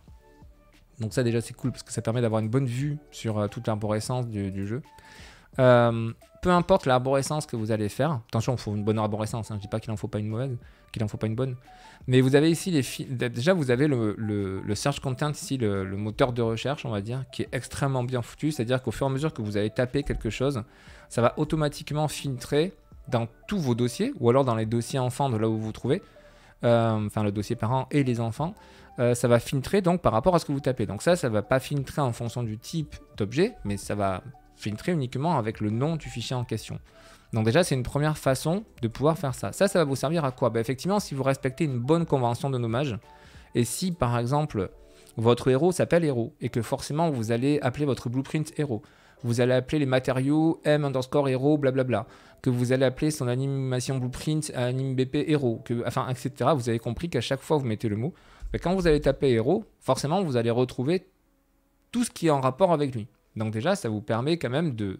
Donc ça déjà c'est cool parce que ça permet d'avoir une bonne vue sur euh, toute l'arborescence du, jeu. peu importe l'arborescence que vous allez faire, attention, il faut une bonne arborescence, hein, je ne dis pas qu'il n'en faut pas une mauvaise, qu'il n'en faut pas une bonne. Mais vous avez ici les déjà vous avez le, search content ici, le, le, moteur de recherche on va dire, qui est extrêmement bien foutu, c'est-à-dire qu'au fur et à mesure que vous allez taper quelque chose, ça va automatiquement filtrer dans tous vos dossiers, ou alors dans les dossiers enfants de là où vous vous trouvez, euh, enfin le dossier parents et les enfants, euh, ça va filtrer donc par rapport à ce que vous tapez. Donc ça, ça va pas filtrer en fonction du type d'objet, mais ça va filtrer uniquement avec le nom du fichier en question. Donc déjà, c'est une première façon de pouvoir faire ça. Ça, ça va vous servir à quoi bah, Effectivement, si vous respectez une bonne convention de nommage, et si par exemple votre héros s'appelle héros, et que forcément vous allez appeler votre blueprint héros, vous allez appeler les matériaux M underscore héros, blablabla, que vous allez appeler son animation blueprint anime BP héros, que, enfin, etc. Vous avez compris qu'à chaque fois vous mettez le mot. Mais quand vous allez taper héros, forcément vous allez retrouver tout ce qui est en rapport avec lui. Donc déjà, ça vous permet quand même de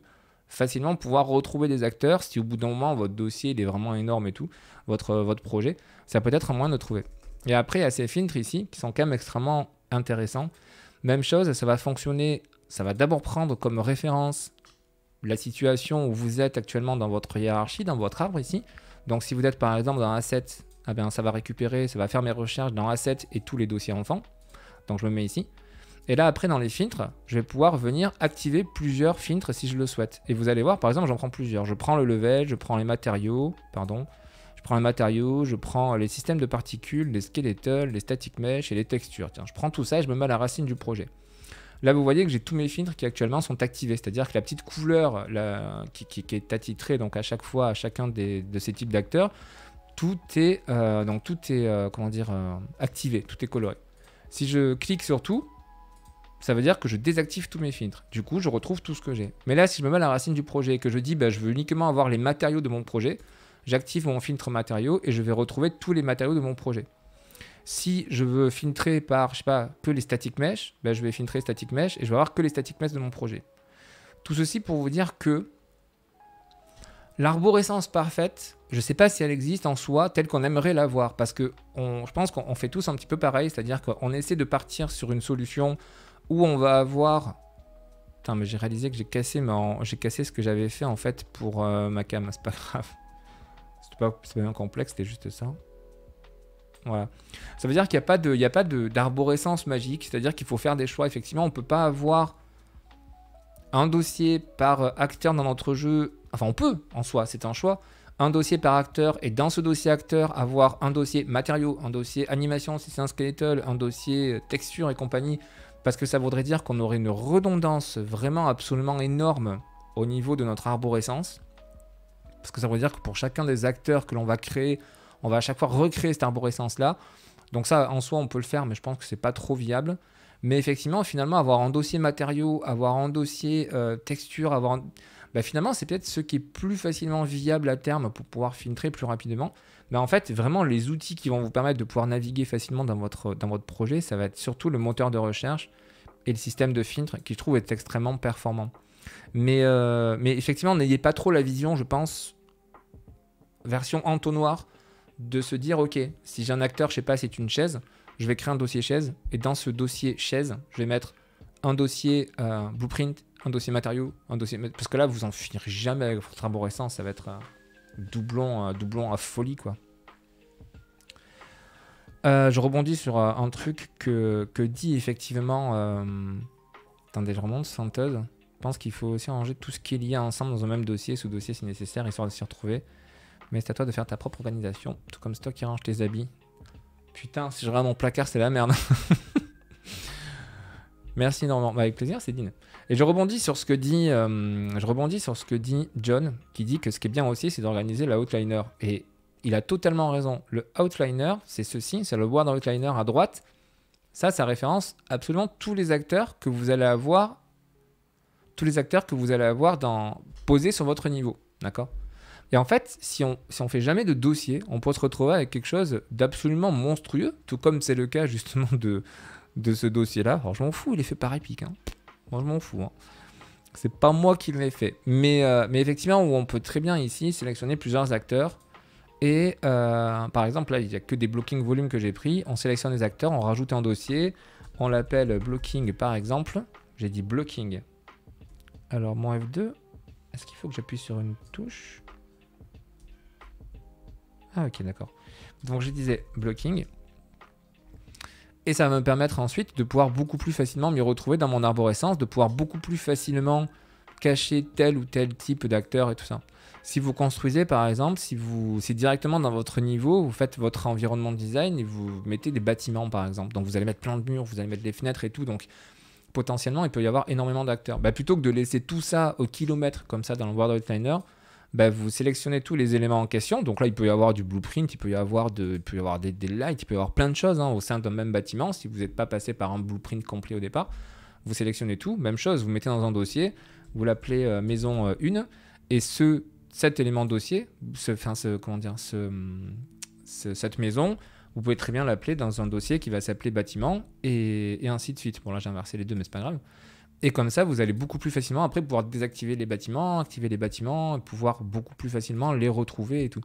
facilement pouvoir retrouver des acteurs si au bout d'un moment votre dossier est vraiment énorme et tout, votre, votre projet, ça peut être un moyen de trouver. Et après, il y a ces filtres ici qui sont quand même extrêmement intéressants. Même chose, ça va fonctionner ça va d'abord prendre comme référence la situation où vous êtes actuellement dans votre hiérarchie, dans votre arbre ici. Donc si vous êtes par exemple dans Asset, eh ça va récupérer, ça va faire mes recherches dans Asset et tous les dossiers enfants. Donc je me mets ici. Et là après dans les filtres, je vais pouvoir venir activer plusieurs filtres si je le souhaite. Et vous allez voir, par exemple, j'en prends plusieurs. Je prends le level, je prends les matériaux, pardon, je prends les matériaux, je prends les systèmes de particules, les skeletal, les static mesh et les textures. Tiens, je prends tout ça et je me mets à la racine du projet. Là, vous voyez que j'ai tous mes filtres qui actuellement sont activés, c'est-à-dire que la petite couleur qui, est attitrée donc à chaque fois à chacun de ces types d'acteurs, tout est euh, donc tout est euh, comment dire euh, activé, tout est coloré. Si je clique sur tout, ça veut dire que je désactive tous mes filtres. Du coup, je retrouve tout ce que j'ai. Mais là, si je me mets à la racine du projet et que je dis bah, je veux uniquement avoir les matériaux de mon projet, j'active mon filtre matériaux et je vais retrouver tous les matériaux de mon projet si je veux filtrer par, je sais pas, que les static mesh, ben, je vais filtrer static mesh et je vais avoir que les static mesh de mon projet. Tout ceci pour vous dire que l'arborescence parfaite, je ne sais pas si elle existe en soi telle qu'on aimerait l'avoir, parce que je pense qu'on fait tous un petit peu pareil, c'est-à-dire qu'on essaie de partir sur une solution où on va avoir... Putain, mais j'ai réalisé que j'ai cassé, cassé ce que j'avais fait en fait pour euh, ma cam, c'est pas grave. C'était pas, pas bien complexe, c'était juste ça. Voilà. Ça veut dire qu'il n'y a pas d'arborescence magique, c'est-à-dire qu'il faut faire des choix. Effectivement, on ne peut pas avoir un dossier par euh, acteur dans notre jeu. Enfin, on peut en soi, c'est un choix. Un dossier par acteur et dans ce dossier acteur, avoir un dossier matériaux, un dossier animation si c'est un skeletal, un dossier euh, texture et compagnie, parce que ça voudrait dire qu'on aurait une redondance vraiment absolument énorme au niveau de notre arborescence. Parce que ça voudrait dire que pour chacun des acteurs que l'on va créer, on va à chaque fois recréer cette arborescence-là. Donc ça, en soi, on peut le faire, mais je pense que c'est pas trop viable. Mais effectivement, finalement, avoir un dossier matériaux, avoir un dossier euh, texture, avoir bah, finalement, c'est peut-être ce qui est plus facilement viable à terme pour pouvoir filtrer plus rapidement. Mais en fait, vraiment, les outils qui vont vous permettre de pouvoir naviguer facilement dans votre, dans votre projet, ça va être surtout le moteur de recherche et le système de filtre qui, je trouve, est extrêmement performant. Mais, euh, mais effectivement, n'ayez pas trop la vision, je pense, version entonnoir de se dire, ok, si j'ai un acteur, je sais pas, c'est une chaise, je vais créer un dossier chaise, et dans ce dossier chaise, je vais mettre un dossier euh, blueprint, un dossier matériaux, un dossier... Parce que là, vous en finirez jamais avec votre arborescence, ça va être euh, doublon, euh, doublon à folie, quoi. je rebondis sur un truc que, dit effectivement... Attendez, je remonte, Santeuse. Je pense qu'il faut aussi ranger tout ce qui est lié ensemble dans un même dossier, sous dossier si nécessaire, histoire de s'y retrouver. Mais c'est à toi de faire ta propre organisation, tout comme c'est toi qui range tes habits. Putain, si je regarde mon placard, c'est la merde. Merci énormément. Bah, avec plaisir, Cédine. Et je rebondis sur ce que dit, euh, je rebondis sur ce que dit John, qui dit que ce qui est bien aussi, c'est d'organiser la outliner. Et il a totalement raison. Le outliner, c'est ceci, c'est le dans outliner à droite. Ça, ça référence absolument tous les acteurs que vous allez avoir, tous les acteurs que vous allez avoir dans, posés sur votre niveau, d'accord et en fait, si on si on fait jamais de dossier, on peut se retrouver avec quelque chose d'absolument monstrueux, tout comme c'est le cas justement de, de ce dossier-là. Alors je m'en fous, il est fait par Epic. Hein. Moi je m'en fous. Hein. C'est pas moi qui l'ai fait. Mais, euh, mais effectivement, on peut très bien ici sélectionner plusieurs acteurs. Et euh, par exemple, là, il n'y a que des blocking volumes que j'ai pris. On sélectionne les acteurs, on rajoute un dossier. On l'appelle blocking par exemple. J'ai dit blocking. Alors mon F2, est-ce qu'il faut que j'appuie sur une touche ah ok, d'accord. Donc je disais blocking. Et ça va me permettre ensuite de pouvoir beaucoup plus facilement m'y retrouver dans mon arborescence, de pouvoir beaucoup plus facilement cacher tel ou tel type d'acteur et tout ça. Si vous construisez par exemple, si vous c'est directement dans votre niveau, vous faites votre environnement de design et vous mettez des bâtiments par exemple. Donc vous allez mettre plein de murs, vous allez mettre des fenêtres et tout. Donc potentiellement, il peut y avoir énormément d'acteurs. Bah, plutôt que de laisser tout ça au kilomètre comme ça dans le World Outliner, bah, vous sélectionnez tous les éléments en question. Donc là, il peut y avoir du blueprint, il peut y avoir, de, y avoir des, des lights, il peut y avoir plein de choses hein, au sein d'un même bâtiment. Si vous n'êtes pas passé par un blueprint complet au départ, vous sélectionnez tout. Même chose, vous mettez dans un dossier, vous l'appelez euh, maison 1, euh, et ce, cet élément dossier, ce, ce, comment dire, ce, cette maison, vous pouvez très bien l'appeler dans un dossier qui va s'appeler bâtiment, et, et ainsi de suite. Bon là, j'ai inversé les deux, mais c'est pas grave. Et comme ça, vous allez beaucoup plus facilement après pouvoir désactiver les bâtiments, activer les bâtiments, pouvoir beaucoup plus facilement les retrouver et tout.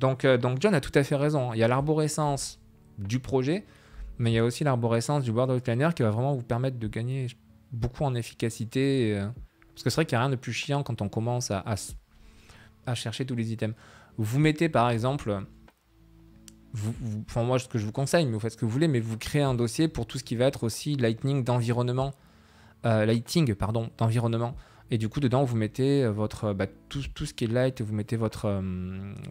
Donc, euh, donc John a tout à fait raison. Il y a l'arborescence du projet, mais il y a aussi l'arborescence du World Planner qui va vraiment vous permettre de gagner beaucoup en efficacité. Euh, parce que c'est vrai qu'il n'y a rien de plus chiant quand on commence à, à, chercher tous les items. Vous mettez par exemple, enfin moi ce que je vous conseille, mais vous faites ce que vous voulez, mais vous créez un dossier pour tout ce qui va être aussi Lightning d'environnement. Euh, lighting, pardon, d'environnement. Et du coup, dedans, vous mettez euh, votre, euh, bah, tout, tout, ce qui est light, vous mettez votre,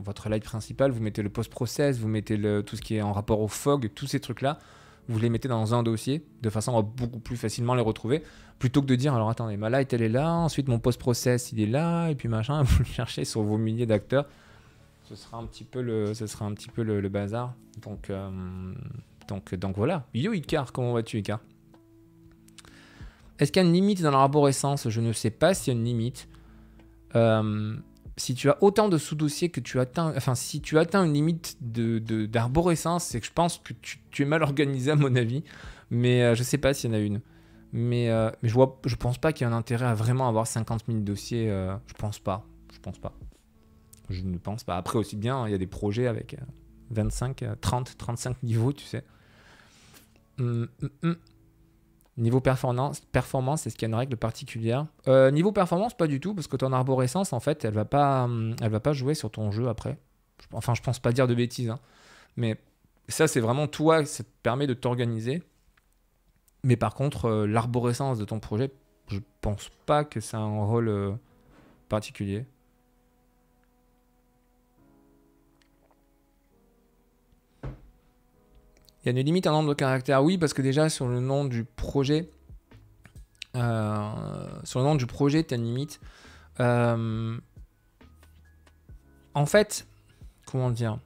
votre light principal, vous mettez le post-process, vous mettez le, tout ce qui est en rapport au fog, tous ces trucs-là, vous les mettez dans un dossier de façon à beaucoup plus facilement les retrouver, plutôt que de dire alors attendez, ma light elle est là, ensuite mon post-process il est là, et puis machin, vous le cherchez sur vos milliers d'acteurs. Ce sera un petit peu le, ce sera un petit peu le, bazar. Donc, donc, donc voilà. Yo Icar, comment vas-tu Icar est-ce qu'il y a une limite dans l'arborescence Je ne sais pas s'il y a une limite. Euh, si tu as autant de sous-dossiers que tu atteins, enfin, si tu atteins une limite d'arborescence, de, c'est que je pense que tu, es mal organisé, à mon avis. Mais euh, je ne sais pas s'il y en a une. Mais, euh, je ne je pense pas qu'il y ait un intérêt à vraiment avoir 50 000 dossiers. je pense pas. Je pense pas. Je ne pense pas. Après, aussi bien, il y a des projets avec 25, 30, 35 niveaux, tu sais. Hum, hum, hum. Niveau performance, performance est-ce qu'il y a une règle particulière euh, Niveau performance, pas du tout, parce que ton arborescence, en fait, elle va pas, hum, elle va pas jouer sur ton jeu après. Enfin, je pense pas dire de bêtises, hein. mais ça, c'est vraiment toi, ça te permet de t'organiser. Mais par contre, euh, l'arborescence de ton projet, je pense pas que ça un rôle euh, particulier. Il y a une limite, un nombre de caractères, oui, parce que déjà sur le nom du projet, euh, sur le nom du projet, tu as une limite. Euh, en fait, comment dire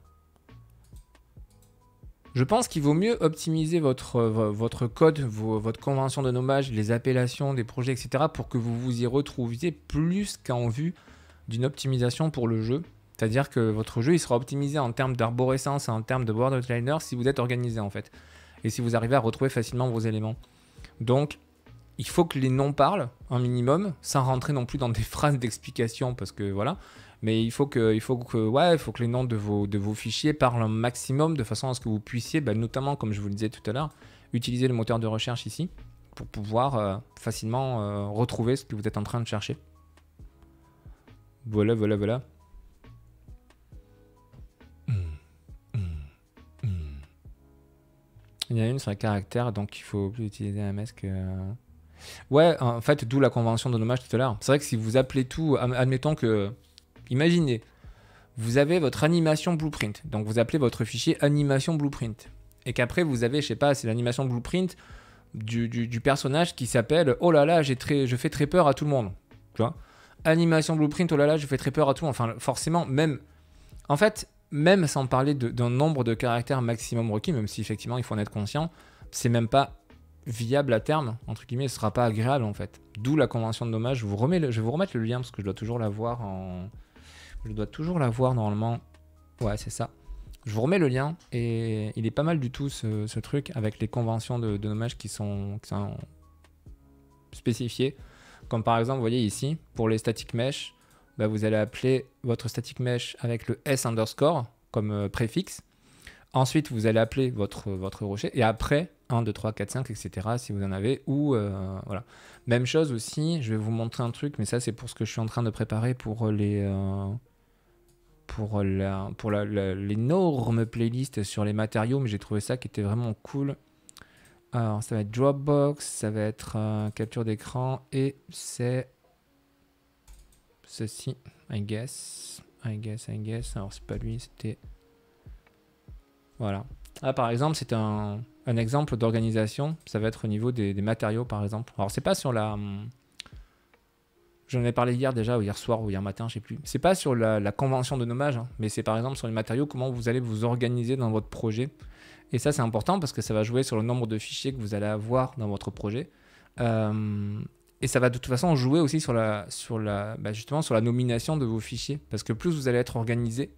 je pense qu'il vaut mieux optimiser votre, votre code, votre convention de nommage, les appellations des projets, etc. pour que vous vous y retrouviez plus qu'en vue d'une optimisation pour le jeu. C'est-à-dire que votre jeu, il sera optimisé en termes d'arborescence et en termes de borderliner si vous êtes organisé en fait. Et si vous arrivez à retrouver facilement vos éléments. Donc, il faut que les noms parlent un minimum, sans rentrer non plus dans des phrases d'explication, parce que voilà. Mais il faut que, il faut que, ouais, il faut que les noms de vos, de vos fichiers parlent un maximum de façon à ce que vous puissiez, bah, notamment, comme je vous le disais tout à l'heure, utiliser le moteur de recherche ici pour pouvoir euh, facilement euh, retrouver ce que vous êtes en train de chercher. Voilà, voilà, voilà. Il y en a une, sur un caractère, donc il faut plus utiliser un masque. Euh. Ouais, en fait, d'où la convention de nommage tout à l'heure. C'est vrai que si vous appelez tout, admettons que. Imaginez, vous avez votre animation blueprint. Donc vous appelez votre fichier animation blueprint. Et qu'après, vous avez, je sais pas, c'est l'animation blueprint du, personnage qui s'appelle Oh là là, très, je fais très peur à tout le monde. Tu vois Animation blueprint, oh là là, je fais très peur à tout le monde. Enfin, forcément, même. En fait, même sans parler d'un nombre de caractères maximum requis, même si effectivement il faut en être conscient, c'est même pas viable à terme, entre guillemets, ce sera pas agréable en fait. D'où la convention de dommage. Je, vous remets vais vous remettre le lien parce que je dois toujours la voir en. Je dois toujours la voir normalement. Ouais, c'est ça. Je vous remets le lien et il est pas mal du tout ce, truc avec les conventions de, de dommage qui sont, qui spécifiées. Comme par exemple, vous voyez ici, pour les static mesh, bah, vous allez appeler votre static mesh avec le S underscore comme euh, préfixe. Ensuite, vous allez appeler votre, votre rocher et après 1, 2, 3, 4, 5, etc. si vous en avez. Ou euh, voilà. Même chose aussi, je vais vous montrer un truc, mais ça c'est pour ce que je suis en train de préparer pour les. Euh, pour la, pour l'énorme playlist sur les matériaux, mais j'ai trouvé ça qui était vraiment cool. Alors, ça va être Dropbox, ça va être capture d'écran, et c'est ceci, I guess, I guess, I guess. Alors c'est pas lui, c'était... Voilà. Ah, par exemple, c'est un, exemple d'organisation. Ça va être au niveau des, matériaux, par exemple. Alors, c'est pas sur la. Hum, j'en ai parlé hier déjà, ou hier soir, ou hier matin, je sais plus. C'est pas sur la, convention de nommage, hein, mais c'est par exemple sur les matériaux, comment vous allez vous organiser dans votre projet. Et ça, c'est important parce que ça va jouer sur le nombre de fichiers que vous allez avoir dans votre projet. Euh, et ça va de toute façon jouer aussi sur la, sur la, bah, justement sur la nomination de vos fichiers. Parce que plus vous allez être organisé,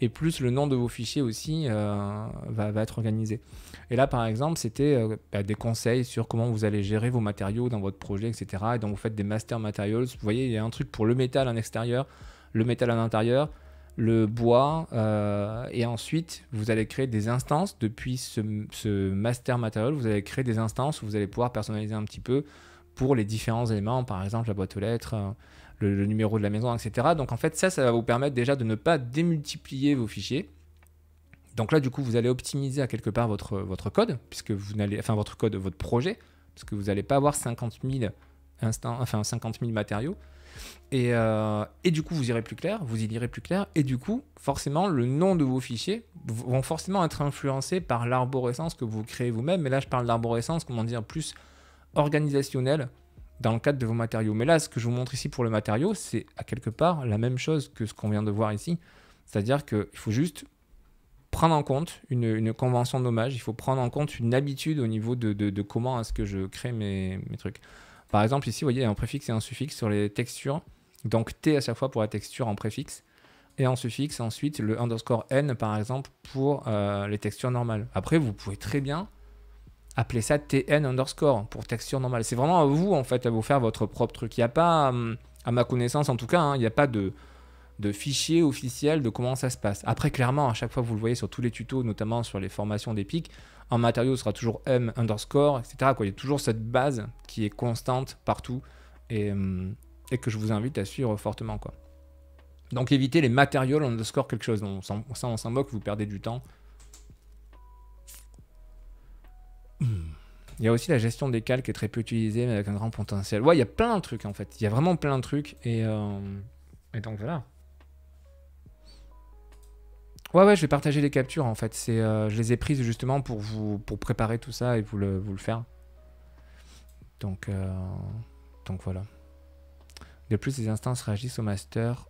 et plus le nom de vos fichiers aussi euh, va, être organisé. Et là, par exemple, c'était euh, bah, des conseils sur comment vous allez gérer vos matériaux dans votre projet, etc. Et donc, vous faites des master materials. Vous voyez, il y a un truc pour le métal en extérieur, le métal à l'intérieur, le bois. Euh, et ensuite, vous allez créer des instances. Depuis ce, ce, master material, vous allez créer des instances où vous allez pouvoir personnaliser un petit peu pour les différents éléments, par exemple la boîte aux lettres, euh, le, numéro de la maison, etc. Donc en fait, ça, ça va vous permettre déjà de ne pas démultiplier vos fichiers. Donc là, du coup, vous allez optimiser à quelque part votre, votre code, puisque vous n'allez, enfin votre code, votre projet, parce que vous n'allez pas avoir 50 000 instants, enfin 50 000 matériaux. Et, euh, et, du coup, vous irez plus clair, vous y irez plus clair, et du coup, forcément, le nom de vos fichiers vont forcément être influencés par l'arborescence que vous créez vous-même. Mais là, je parle d'arborescence, comment dire, plus organisationnel dans le cadre de vos matériaux. Mais là, ce que je vous montre ici pour le matériau, c'est à quelque part la même chose que ce qu'on vient de voir ici. C'est-à-dire que il faut juste prendre en compte une, une convention d'hommage, il faut prendre en compte une habitude au niveau de, de, comment est-ce que je crée mes, mes, trucs. Par exemple, ici, vous voyez, a un préfixe et un suffixe sur les textures. Donc T à chaque fois pour la texture en préfixe et en suffixe. Ensuite, le underscore N, par exemple, pour euh, les textures normales. Après, vous pouvez très bien appelez ça TN underscore pour texture normale. C'est vraiment à vous en fait à vous faire votre propre truc. Il n'y a pas, hum, à ma connaissance en tout cas, hein, il n'y a pas de, de fichier officiel de comment ça se passe. Après, clairement, à chaque fois, vous le voyez sur tous les tutos, notamment sur les formations d'Epic, en matériau sera toujours M underscore, etc. Il y a toujours cette base qui est constante partout hum, et, que je vous invite à suivre fortement. Quoi. Donc évitez les matériaux underscore quelque chose. On, ça, on s'en moque, vous perdez du temps Il y a aussi la gestion des calques qui est très peu utilisée, mais avec un grand potentiel. Ouais, il y a plein de trucs en fait. Il y a vraiment plein de trucs. Et, euh, donc voilà. Ouais, ouais, je vais partager les captures en fait. Euh, je les ai prises justement pour vous pour préparer tout ça et vous le, vous le faire. Donc, euh, donc voilà. De plus, les instances réagissent au master.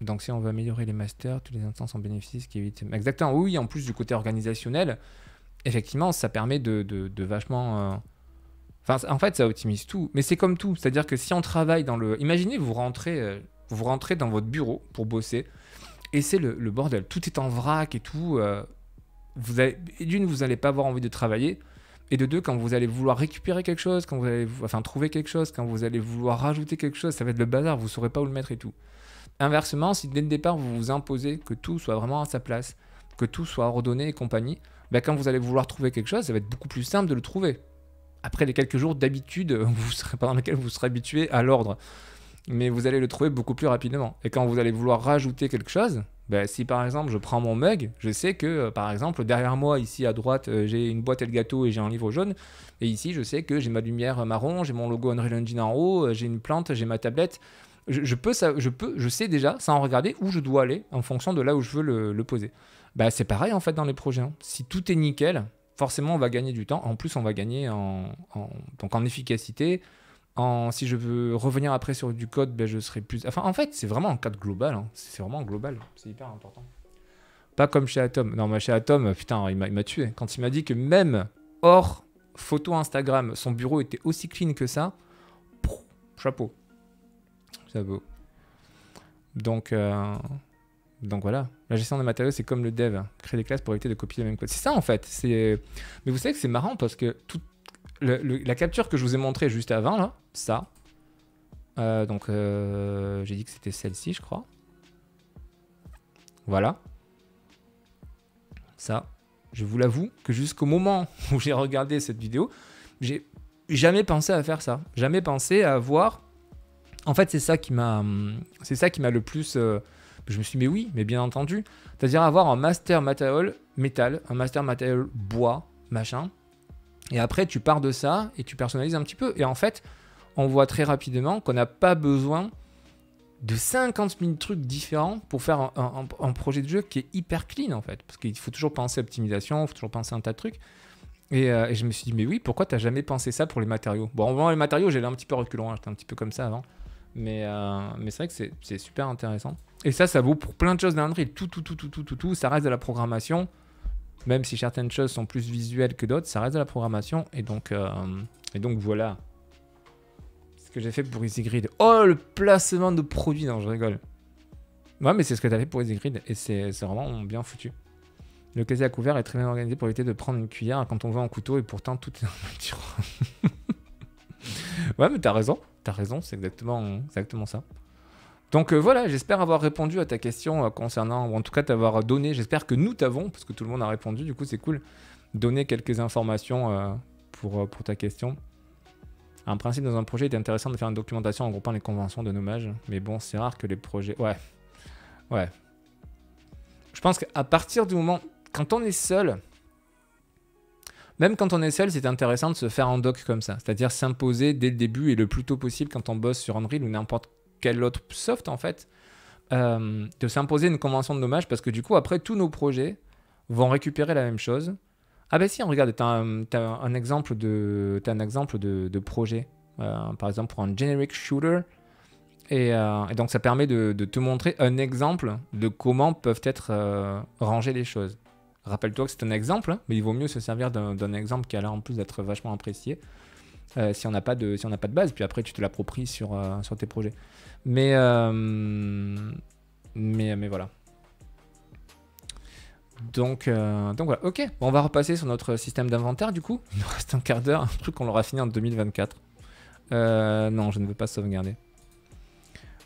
Donc si on veut améliorer les masters, toutes les instances en bénéficient, ce qui évite. Exactement, oui, en plus du côté organisationnel effectivement, ça permet de, vachement. Euh, en fait, ça optimise tout. Mais c'est comme tout. C'est-à-dire que si on travaille dans le. Imaginez, vous rentrez, euh, vous rentrez dans votre bureau pour bosser et c'est le, bordel. Tout est en vrac et tout. Euh, d'une, vous n'allez pas avoir envie de travailler. Et de deux, quand vous allez vouloir récupérer quelque chose, quand vous allez enfin, trouver quelque chose, quand vous allez vouloir rajouter quelque chose, ça va être le bazar, vous ne saurez pas où le mettre et tout. Inversement, si dès le départ vous vous imposez que tout soit vraiment à sa place, que tout soit ordonné et compagnie, bah, quand vous allez vouloir trouver quelque chose, ça va être beaucoup plus simple de le trouver. Après les quelques jours d'habitude pendant lesquels vous serez habitué à l'ordre. Mais vous allez le trouver beaucoup plus rapidement. Et quand vous allez vouloir rajouter quelque chose, bah, si par exemple je prends mon mug, je sais que euh, par exemple derrière moi ici à droite euh, j'ai une boîte et le gâteau et j'ai un livre jaune, et ici je sais que j'ai ma lumière marron, j'ai mon logo Unreal Engine en haut, euh, j'ai une plante, j'ai ma tablette. Je, peux, ça, je peux, je sais déjà sans regarder où je dois aller en fonction de là où je veux le poser. Bah, c'est pareil en fait dans les projets. Hein. Si tout est nickel, forcément on va gagner du temps. En plus, on va gagner en, donc en efficacité. En, si je veux revenir après sur du code, ben, je serai plus. Enfin, en fait, c'est vraiment un cadre global. Hein. C'est vraiment global. C'est hyper important. Pas comme chez Atom. Non, mais chez Atom, putain, il m'a tué. Quand il m'a dit que même hors photo Instagram, son bureau était aussi clean que ça. Chapeau. chapeau. Chapeau. Donc, euh, donc voilà, la gestion des matériaux, c'est comme le dev, hein. créer des classes pour éviter de copier le même code. C'est ça en fait. Euh, mais vous savez que c'est marrant parce que toute la capture que je vous ai montrée juste avant, là, ça, euh, donc euh, j'ai dit que c'était celle-ci, je crois. Voilà. Ça, je vous l'avoue que jusqu'au moment où j'ai regardé cette vidéo, j'ai jamais pensé à faire ça. Jamais pensé à avoir. En fait, c'est ça qui m'a, hum, c'est ça qui m'a le plus. Je me suis dit, mais oui, mais bien entendu. C'est-à-dire avoir un master matériel métal, un master matériel bois, machin. Et après, tu pars de ça et tu personnalises un petit peu. Et en fait, on voit très rapidement qu'on n'a pas besoin de 50 000 trucs différents pour faire un, projet de jeu qui est hyper clean en fait. Parce qu'il faut toujours penser à optimisation, il faut toujours penser à un tas de trucs. Euh, et, je me suis dit, mais oui, pourquoi t'as jamais pensé ça pour les matériaux Bon, voyant les matériaux, j'allais un petit peu reculant, hein, j'étais un petit peu comme ça avant. Mais, euh, mais c'est vrai que c'est super intéressant. Et ça, ça vaut pour plein de choses dans Tout, tout, tout, tout, tout, tout, tout, ça reste de la programmation. Même si certaines choses sont plus visuelles que d'autres, ça reste de la programmation. Et donc, euh, et donc voilà ce que j'ai fait pour EasyGrid. Oh, le placement de produits Non, je rigole. Ouais, mais c'est ce que t'as fait pour EasyGrid. Et c'est vraiment bien foutu. Le casier à couvert est très bien organisé pour éviter de prendre une cuillère quand on voit en couteau et pourtant tout est en ouais, mais t'as raison, t'as raison, c'est exactement, exactement ça. Donc euh, voilà, j'espère avoir répondu à ta question euh, concernant, ou en tout cas t'avoir donné, j'espère que nous t'avons, parce que tout le monde a répondu, du coup c'est cool, donner quelques informations euh, pour, ta question. En principe, dans un projet, il intéressant de faire une documentation en groupant les conventions de nommage, mais bon, c'est rare que les projets... Ouais, ouais. Je pense qu'à partir du moment, quand on est seul, même quand on est seul, c'est intéressant de se faire un doc comme ça, c'est-à-dire s'imposer dès le début et le plus tôt possible quand on bosse sur Unreal ou n'importe quel autre soft en fait, euh, de s'imposer une convention de dommage parce que du coup, après, tous nos projets vont récupérer la même chose. Ah ben si, on regarde, t'as un exemple de, exemple de, de projet, euh, par exemple pour un generic shooter. Euh, et, donc ça permet de, de, te montrer un exemple de comment peuvent être rangées les choses. Rappelle-toi que c'est un exemple, mais il vaut mieux se servir d'un exemple qui a l'air en plus d'être vachement apprécié euh, si on n'a pas de si pas de base puis après tu te l'appropries sur euh, sur tes projets mais euh, mais mais voilà donc, donc voilà, ok, on va repasser sur notre système d'inventaire du coup. Il nous reste un quart d'heure, un truc qu'on l'aura fini en 2024. non, je ne veux pas sauvegarder.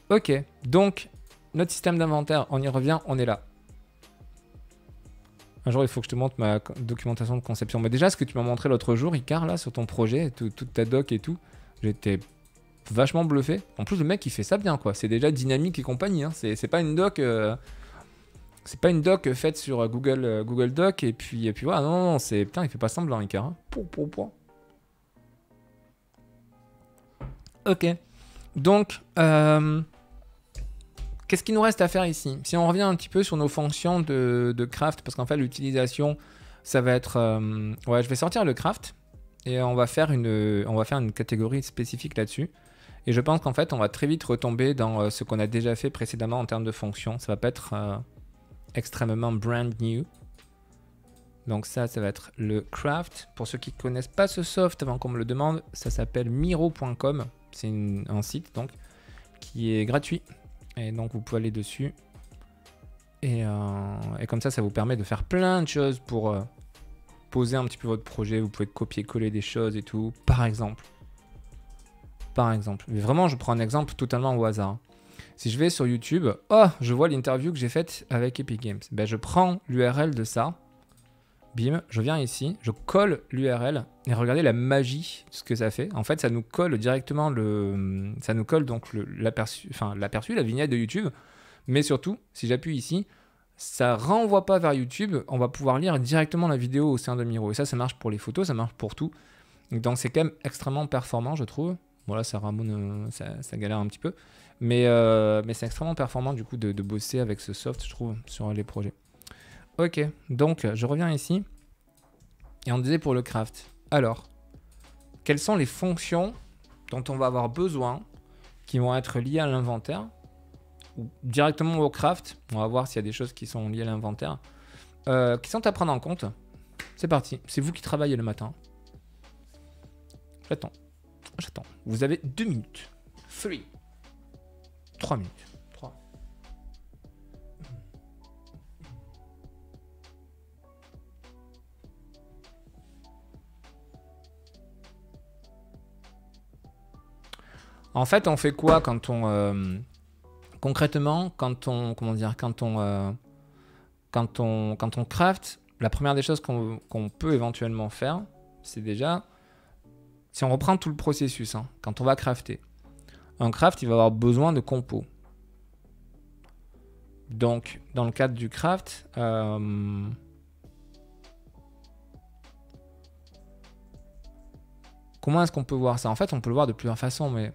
Ok, donc notre système d'inventaire, on y revient, on est là un jour il faut que je te montre ma documentation de conception. Mais déjà, ce que tu m'as montré l'autre jour, Icar, là, sur ton projet, toute ta doc et tout, j'étais vachement bluffé. En plus, le mec, il fait ça bien, quoi. C'est déjà dynamique et compagnie. Hein. C'est pas une doc. Euh, c'est pas une doc faite sur euh, Google, euh, Google Doc et puis, et puis voilà, non, non, c'est. Putain, il fait pas semblant, Icar. Hein. Pour, pour, Ok. Donc, euh, Qu'est-ce qu'il nous reste à faire ici Si on revient un petit peu sur nos fonctions de, craft, parce qu'en fait l'utilisation, ça va être... Euh, ouais, je vais sortir le craft, et on va faire une, on va faire une catégorie spécifique là-dessus. Et je pense qu'en fait, on va très vite retomber dans euh, ce qu'on a déjà fait précédemment en termes de fonctions. Ça va pas être euh, extrêmement brand new. Donc ça, ça va être le craft. Pour ceux qui ne connaissent pas ce soft avant qu'on me le demande, ça s'appelle miro.com. C'est un site donc qui est gratuit, et donc vous pouvez aller dessus. Euh, et, comme ça, ça vous permet de faire plein de choses pour euh, poser un petit peu votre projet. Vous pouvez copier-coller des choses et tout. Par exemple. Par exemple. Mais vraiment, je prends un exemple totalement au hasard. Si je vais sur YouTube, oh, je vois l'interview que j'ai faite avec Epic Games. Ben, je prends l'URL de ça bim, je viens ici, je colle l'URL et regardez la magie ce que ça fait. En fait, ça nous colle directement le, ça nous colle donc l'aperçu, enfin l'aperçu, la vignette de YouTube. Mais surtout, si j'appuie ici, ça renvoie pas vers YouTube. On va pouvoir lire directement la vidéo au sein de Miro. Et ça, ça marche pour les photos, ça marche pour tout. Donc c'est quand même extrêmement performant, je trouve. Voilà, ça ramone, ça, ça galère un petit peu. Mais, euh, mais c'est extrêmement performant du coup de bosser avec ce soft, je trouve, sur les projets. Ok, donc je reviens ici. Et on disait pour le craft. Alors, quelles sont les fonctions dont on va avoir besoin qui vont être liées à l'inventaire ou directement au craft On va voir s'il y a des choses qui sont liées à l'inventaire. Euh, qui sont à prendre en compte C'est parti, c'est vous qui travaillez le matin. J'attends, j'attends. Vous avez deux minutes. Three. Trois minutes. En fait, on fait quoi quand on euh, concrètement quand on comment dire euh, quand on quand on craft la première des choses qu'on peut éventuellement faire, c'est déjà si on reprend tout le processus hein, quand on va crafter. Un craft, il va avoir besoin de compos. Donc, dans le cadre du craft, euh, comment est-ce qu'on peut voir ça En fait, on peut le voir de plusieurs façons, mais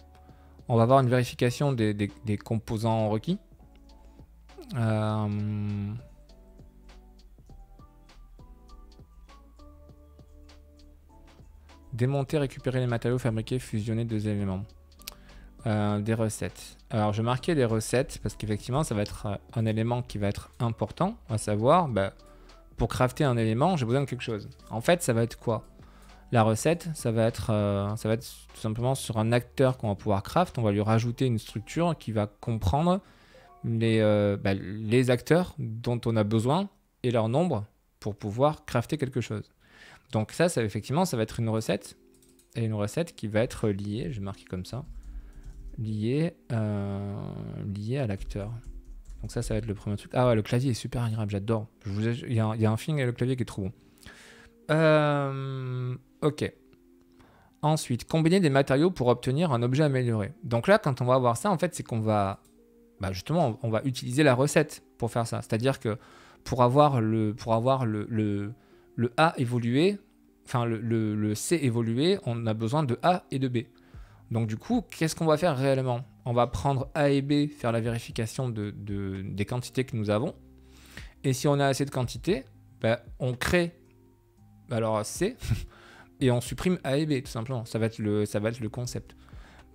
on va avoir une vérification des, composants requis. Euh, démonter, récupérer les matériaux fabriquer, fusionner deux éléments. Euh, des recettes. Alors je marquais des recettes parce qu'effectivement ça va être euh, un élément qui va être important, à savoir, bah, pour crafter un élément, j'ai besoin de quelque chose. En fait, ça va être quoi la recette, ça va être, euh, ça va être tout simplement sur un acteur qu'on va pouvoir craft. On va lui rajouter une structure qui va comprendre euh, bah, les, acteurs dont on a besoin et leur nombre pour pouvoir crafter quelque chose. Donc ça, ça effectivement, ça va être une recette et une recette qui va être liée, je vais marquer comme ça, liée, euh, à l'acteur. Donc ça, ça va être le premier truc. Ah ouais, le clavier est super agréable, j'adore. Il y, y, a un feeling et le clavier qui est trop bon. Euh, ok. Ensuite, combiner des matériaux pour obtenir un objet amélioré. Donc là, quand on va avoir ça, en fait, c'est qu'on va... Bah, justement, on va utiliser la recette pour faire ça. C'est-à-dire que pour avoir le, pour avoir le, le, le A évolué, enfin le, le, le, C évolué, on a besoin de A et de B. Donc du coup, qu'est-ce qu'on va faire réellement On va prendre A et B, faire la vérification de, des quantités que nous avons. Et si on a assez de quantités, bah, on crée bah, alors C, et on supprime A et B, tout simplement. Ça va être le, ça va être le concept.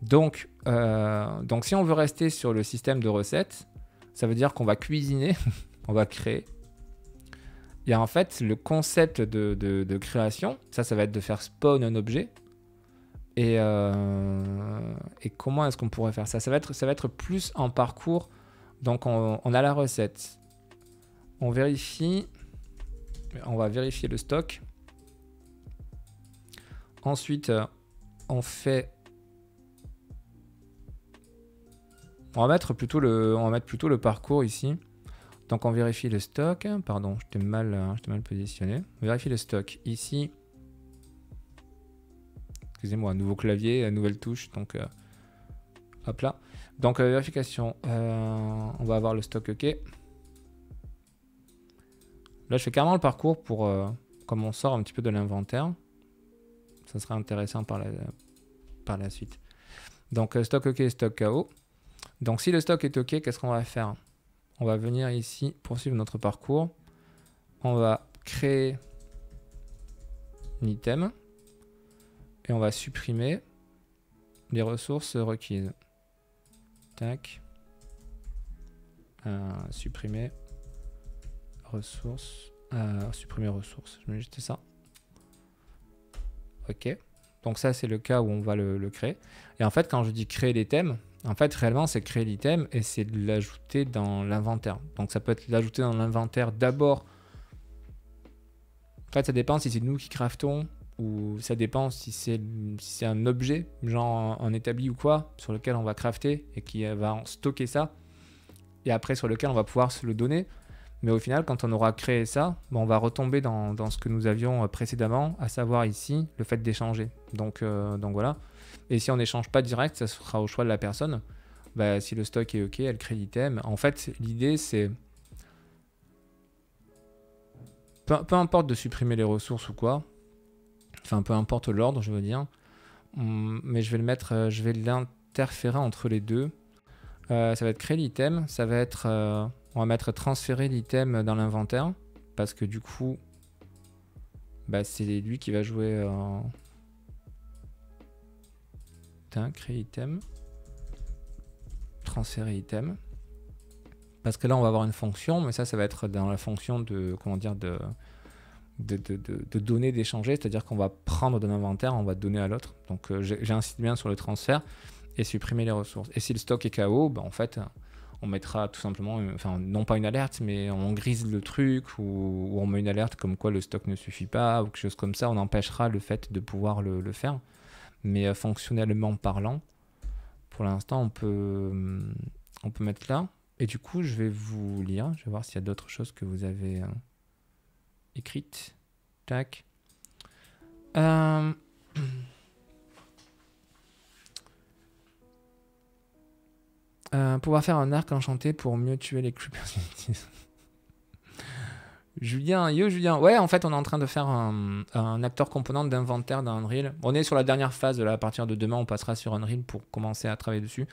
Donc, euh, donc, si on veut rester sur le système de recettes, ça veut dire qu'on va cuisiner, on va créer. Il Et en fait, le concept de, création, ça, ça va être de faire spawn un objet. Et, euh, et comment est-ce qu'on pourrait faire ça ça va, être, ça va être plus en parcours. Donc, on a la recette. On vérifie. On va vérifier le stock. Ensuite, euh, on fait... On va, mettre plutôt le, on mettre plutôt le parcours ici. Donc on vérifie le stock. Pardon, j'étais mal, mal, euh, mal, positionné. On vérifie le stock. Ici, excusez-moi, nouveau clavier, nouvelle touche. Donc euh, hop là. Donc vérification. on va avoir le stock OK. Là, je fais carrément le parcours pour, comme on sort un petit peu de l'inventaire ça sera intéressant par la, par la suite. Donc euh, stock OK, stock KO. Donc si le stock est OK, qu'est-ce qu'on va faire On va venir ici poursuivre notre parcours. On va créer un item et on va supprimer les ressources requises. Tac. Euh, supprimer ressources. Euh, supprimer ressources. Je vais jeter ça. OK. Donc ça, c'est le cas où on va le, créer. Et en fait, quand je dis créer les thèmes, en fait, réellement, c'est créer l'item et c'est de l'ajouter dans l'inventaire. Donc ça peut être l'ajouter dans l'inventaire d'abord. En fait, ça dépend si c'est nous qui craftons ou ça dépend si c'est un objet, genre un, établi ou quoi, sur lequel on va crafter et qui va stocker ça. Et après, sur lequel on va pouvoir se le donner. Mais au final, quand on aura créé ça, on va retomber dans, ce que nous avions euh, précédemment, à savoir ici le fait d'échanger. Donc, euh, donc voilà. Et si on n'échange pas direct, ça sera au choix de la personne. Bah, si le stock est OK, elle crée l'item. En fait, l'idée, c'est... Peu, importe de supprimer les ressources ou quoi. Enfin, peu importe l'ordre, je veux dire. Hum, mais je vais le mettre, euh, je vais l'interférer entre les deux. ça va être créer l'item, ça va être... On va mettre transférer l'item dans l'inventaire parce que du coup, bah, c'est lui qui va jouer en... créer item. Transférer item. Parce que là, on va avoir une fonction, mais ça, ça va être dans la fonction de, comment dire, de, de, de, donner, d'échanger. C'est-à-dire qu'on va prendre d'un inventaire, on va donner à l'autre. Donc, euh, j'insiste bien sur le transfert et supprimer les ressources. Et si le stock est KO, bah, en fait, on mettra tout simplement, enfin non pas une alerte, mais on grise le truc ou, on met une alerte comme quoi le stock ne suffit pas ou quelque chose comme ça, on empêchera le fait de pouvoir le, faire. Mais euh, fonctionnellement parlant, pour l'instant on peut, on peut mettre là. Et du coup je vais vous lire, je vais voir s'il y a d'autres choses que vous avez euh, écrites. Tac. Euh, Euh, pouvoir faire un arc enchanté pour mieux tuer les creepers. Julien, yo Julien. Ouais, en fait, on est en train de faire un, acteur component d'inventaire dans Unreal. On est sur la dernière phase, là, à partir de demain, on passera sur Unreal pour commencer à travailler dessus.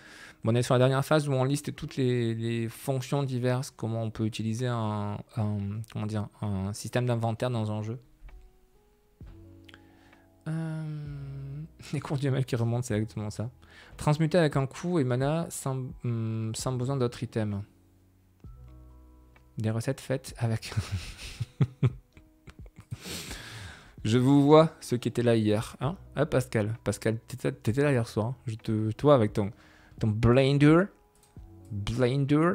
On est sur la dernière phase où on liste toutes les, fonctions diverses, comment on peut utiliser dire, un système d'inventaire dans un jeu. Euh... Les cours du qui remontent, c'est exactement ça. Transmuter avec un coup et mana sans, hum, besoin d'autres items. Des recettes faites avec. je vous vois, ceux qui étaient là hier. Hein ah, Pascal. Pascal, t'étais là hier soir. Hein. je te, toi, avec ton, ton blender. Blender.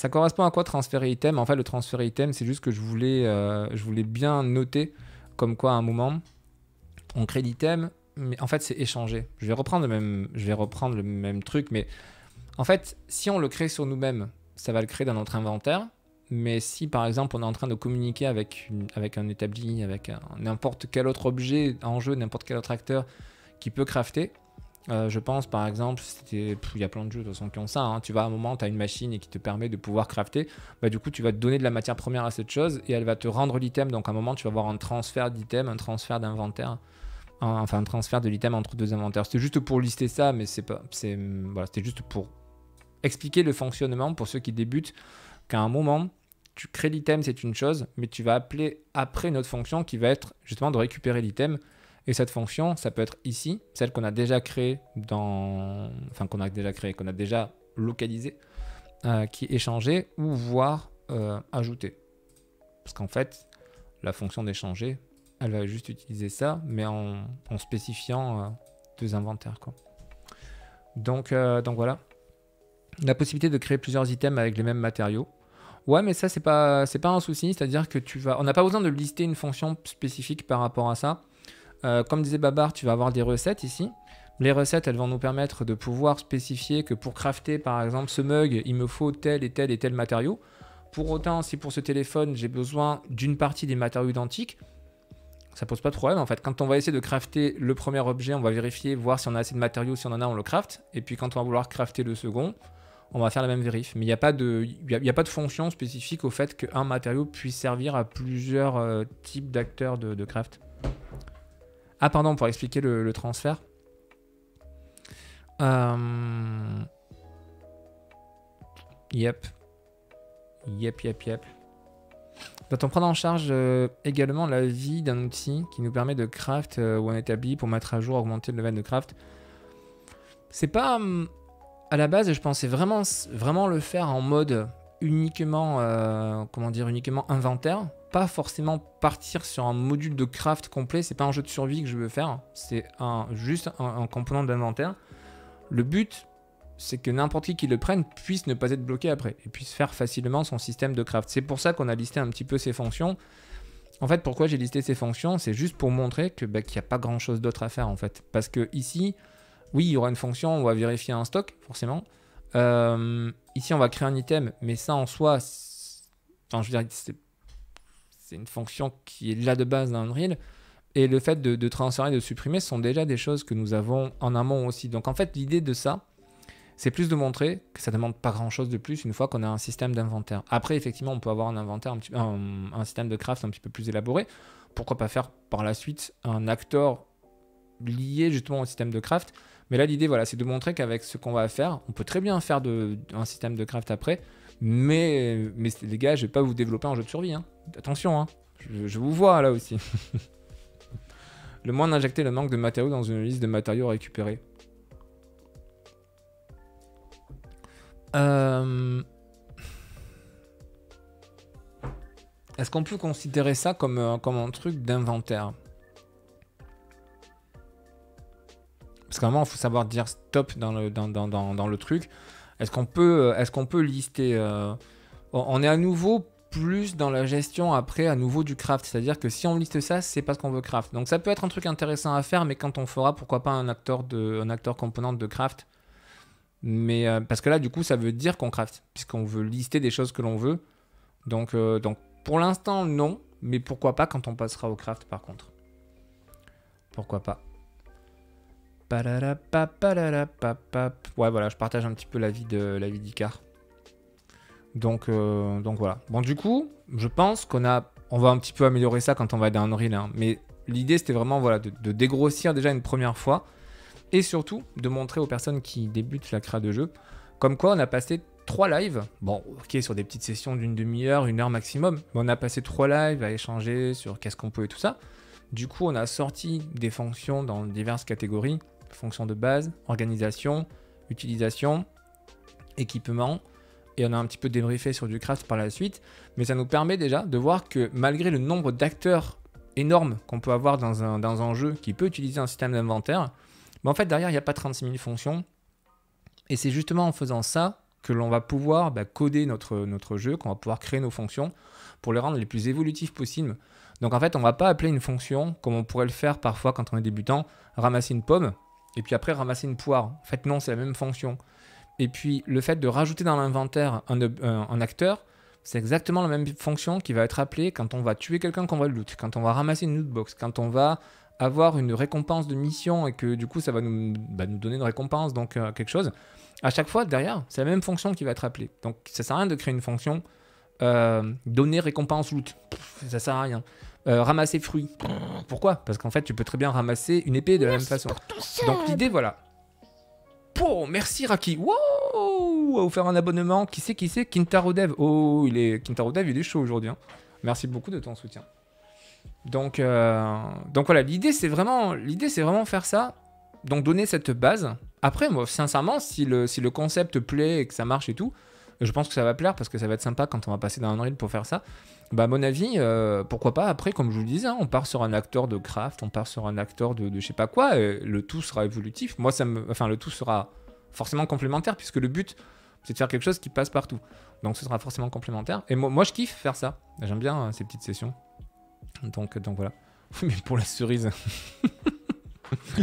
Ça correspond à quoi transférer item En fait, le transférer item, c'est juste que je voulais, euh, je voulais bien noter comme quoi à un moment, on crée l'item, mais en fait, c'est échangé. Je vais, reprendre le même, je vais reprendre le même truc, mais en fait, si on le crée sur nous-mêmes, ça va le créer dans notre inventaire. Mais si par exemple on est en train de communiquer avec, avec un établi, avec n'importe quel autre objet en jeu, n'importe quel autre acteur qui peut crafter, euh, je pense par exemple, il y a plein de jeux de qui ont ça. Hein. Tu vas à un moment, tu as une machine et qui te permet de pouvoir crafter. Bah, du coup, tu vas te donner de la matière première à cette chose et elle va te rendre l'item. Donc à un moment, tu vas avoir un transfert d'item, un transfert d'inventaire. enfin, un transfert de l'item entre deux inventaires. C'était juste pour lister ça, mais c'est pas. C'est, c'était juste pour expliquer le fonctionnement pour ceux qui débutent qu'à un moment, tu crées l'item, c'est une chose, mais tu vas appeler après une autre fonction qui va être justement de récupérer l'item et cette fonction, ça peut être ici, celle qu'on a déjà créée dans, enfin qu'on a déjà créée, qu'on a déjà localisée, euh, qui est échangée ou voire euh, ajoutée. Parce qu'en fait, la fonction d'échanger, elle va juste utiliser ça, mais en, spécifiant euh, deux inventaires. Quoi. Donc, euh, donc voilà. La possibilité de créer plusieurs items avec les mêmes matériaux. Ouais, mais ça, c'est pas, pas un souci. C'est-à-dire que tu vas. On n'a pas besoin de lister une fonction spécifique par rapport à ça. Euh, comme disait Babar, tu vas avoir des recettes ici. Les recettes, elles vont nous permettre de pouvoir spécifier que pour crafter, par exemple, ce mug, il me faut tel et tel et tel matériau. Pour autant, si pour ce téléphone, j'ai besoin d'une partie des matériaux identiques, ça pose pas de problème en fait. Quand on va essayer de crafter le premier objet, on va vérifier, voir si on a assez de matériaux, si on en a, on le craft. Et puis quand on va vouloir crafter le second, on va faire la même vérif. Mais il n'y a, pas de, pas de fonction spécifique au fait qu'un matériau puisse servir à plusieurs euh, types d'acteurs de, de craft. Ah, pardon, pour expliquer le, transfert. Euh, yep. Yep, yep, yep. Doit-on prendre en charge euh, également la vie d'un outil qui nous permet de craft euh, ou un établi pour mettre à jour, augmenter le level de craft C'est pas. Hum, à la base, je pensais vraiment, vraiment le faire en mode uniquement. comment dire Uniquement inventaire pas forcément partir sur un module de craft complet, c'est pas un jeu de survie que je veux faire, c'est un, juste un, component d'inventaire. Le but, c'est que n'importe qui qui le prenne puisse ne pas être bloqué après et puisse faire facilement son système de craft. C'est pour ça qu'on a listé un petit peu ces fonctions. En fait, pourquoi j'ai listé ces fonctions C'est juste pour montrer que bah, qu'il n'y a pas grand chose d'autre à faire en fait. Parce que ici, oui, il y aura une fonction, on va vérifier un stock, forcément. Euh, ici, on va créer un item, mais ça en soi, quand je veux dire, c'est une fonction qui est là de base dans Unreal. Et le fait de, de transférer, de supprimer sont déjà des choses que nous avons en amont aussi. Donc en fait, l'idée de ça, c'est plus de montrer que ça ne demande pas grand-chose de plus une fois qu'on a un système d'inventaire. Après, effectivement, on peut avoir un inventaire, un, système de craft un petit peu plus élaboré. Pourquoi pas faire par la suite un acteur lié justement au système de craft. Mais là, l'idée, voilà, c'est de montrer qu'avec ce qu'on va faire, on peut très bien faire un système de craft après, mais, mais les gars, je vais pas vous développer un jeu de survie. Hein. Attention, hein. Je, vous vois là aussi. le moins d'injecter le manque de matériaux dans une liste de matériaux récupérés. Euh, est-ce qu'on peut considérer ça comme, euh, comme un truc d'inventaire Parce qu'à un moment, il faut savoir dire stop dans, dans le truc. Est-ce qu'on peut, euh, est peut lister euh, On est à nouveau plus dans la gestion après à nouveau du craft. C'est-à-dire que si on liste ça, c'est parce qu'on veut craft. Donc ça peut être un truc intéressant à faire, mais quand on fera, pourquoi pas un acteur, de, un acteur de craft mais euh, parce que là, du coup, ça veut dire qu'on craft, puisqu'on veut lister des choses que l'on veut. Donc, donc pour l'instant, non. Mais pourquoi pas quand on passera au craft, par contre Pourquoi pas Ouais, voilà, je partage un petit peu la vie de la d'Icar. Donc, euh, donc voilà. Bon, du coup, je pense qu'on a, on va un petit peu améliorer ça quand on va être dans Unreal. Mais l'idée, c'était vraiment voilà de, dégrossir déjà une première fois et surtout de montrer aux personnes qui débutent la création de jeu, comme quoi on a passé trois lives. Bon, ok, sur des petites sessions d'une demi-heure, une heure maximum. on a passé trois lives à échanger sur qu'est-ce qu'on peut et tout ça. Du coup, on a sorti des fonctions dans diverses catégories Fonction de base, organisation, utilisation, équipement. Et on a un petit peu débriefé sur du craft par la suite. Mais ça nous permet déjà de voir que malgré le nombre d'acteurs énormes qu'on peut avoir dans un, jeu qui peut utiliser un système d'inventaire, mais ben, en fait derrière il n'y a pas 36 000 fonctions. Et c'est justement en faisant ça que l'on va pouvoir ben, coder notre, notre jeu, qu'on va pouvoir créer nos fonctions pour les rendre les plus évolutifs possibles. Donc en fait, on ne va pas appeler une fonction comme on pourrait le faire parfois quand on est débutant, ramasser une pomme et puis après ramasser une poire. En fait, non, c'est la même fonction. Et puis le fait de rajouter dans l'inventaire un, euh, acteur, c'est exactement la même fonction qui va être appelée quand on va tuer quelqu'un qu'on va loot, quand on va ramasser une loot box, quand on va avoir une récompense de mission et que du coup ça va nous, bah, donner une récompense, donc euh, quelque chose. À chaque fois, derrière, c'est la même fonction qui va être appelée. Donc ça sert à rien de créer une fonction euh, donner récompense loot. ça sert à rien. Euh, ramasser fruits. Pourquoi Parce qu'en fait, tu peux très bien ramasser une épée de la même façon. Donc l'idée, voilà. pour merci Raki. Wow vous faire un abonnement. Qui c'est, qui c'est Kintaro Dev. Oh, il est... Kintaro Dev, il est chaud aujourd'hui. Hein. Merci beaucoup de ton soutien. Donc, euh, Donc voilà, l'idée, c'est vraiment... L'idée, c'est vraiment faire ça. Donc donner cette base. Après, moi, sincèrement, si le, si le concept plaît et que ça marche et tout, je pense que ça va plaire parce que ça va être sympa quand on va passer dans un ride pour faire ça. Bah, à mon avis, euh, pourquoi pas après, comme je vous le disais, hein, on part sur un acteur de craft, on part sur un acteur de, je sais pas quoi, et le tout sera évolutif. Moi, ça me, enfin, le tout sera forcément complémentaire puisque le but, c'est de faire quelque chose qui passe partout. Donc, ce sera forcément complémentaire. Et moi, je kiffe faire ça. J'aime bien euh, ces petites sessions. Donc, donc voilà. Mais pour la cerise.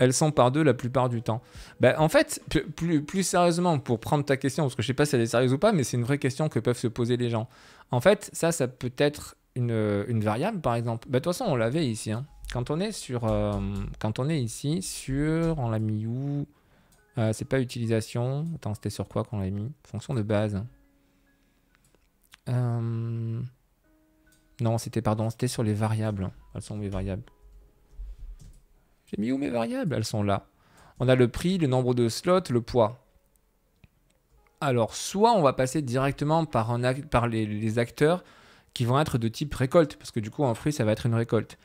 Elles sont par d'eux la plupart du temps. Bah, en fait, plus, plus sérieusement, pour prendre ta question, parce que je ne sais pas si elle est sérieuse ou pas, mais c'est une vraie question que peuvent se poser les gens. En fait, ça, ça peut être une, variable, par exemple. Bah, de toute façon, on l'avait ici. Hein. Quand on est sur, euh, quand on est ici sur, on l'a mis où euh, C'est pas utilisation. Attends, c'était sur quoi qu'on l'a mis Fonction de base. Euh, non, c'était pardon, c'était sur les variables. Elles sont les variables. J'ai mis où mes variables Elles sont là. On a le prix, le nombre de slots, le poids. Alors, soit on va passer directement par, par les, acteurs qui vont être de type récolte, parce que du coup, un fruit, ça va être une récolte.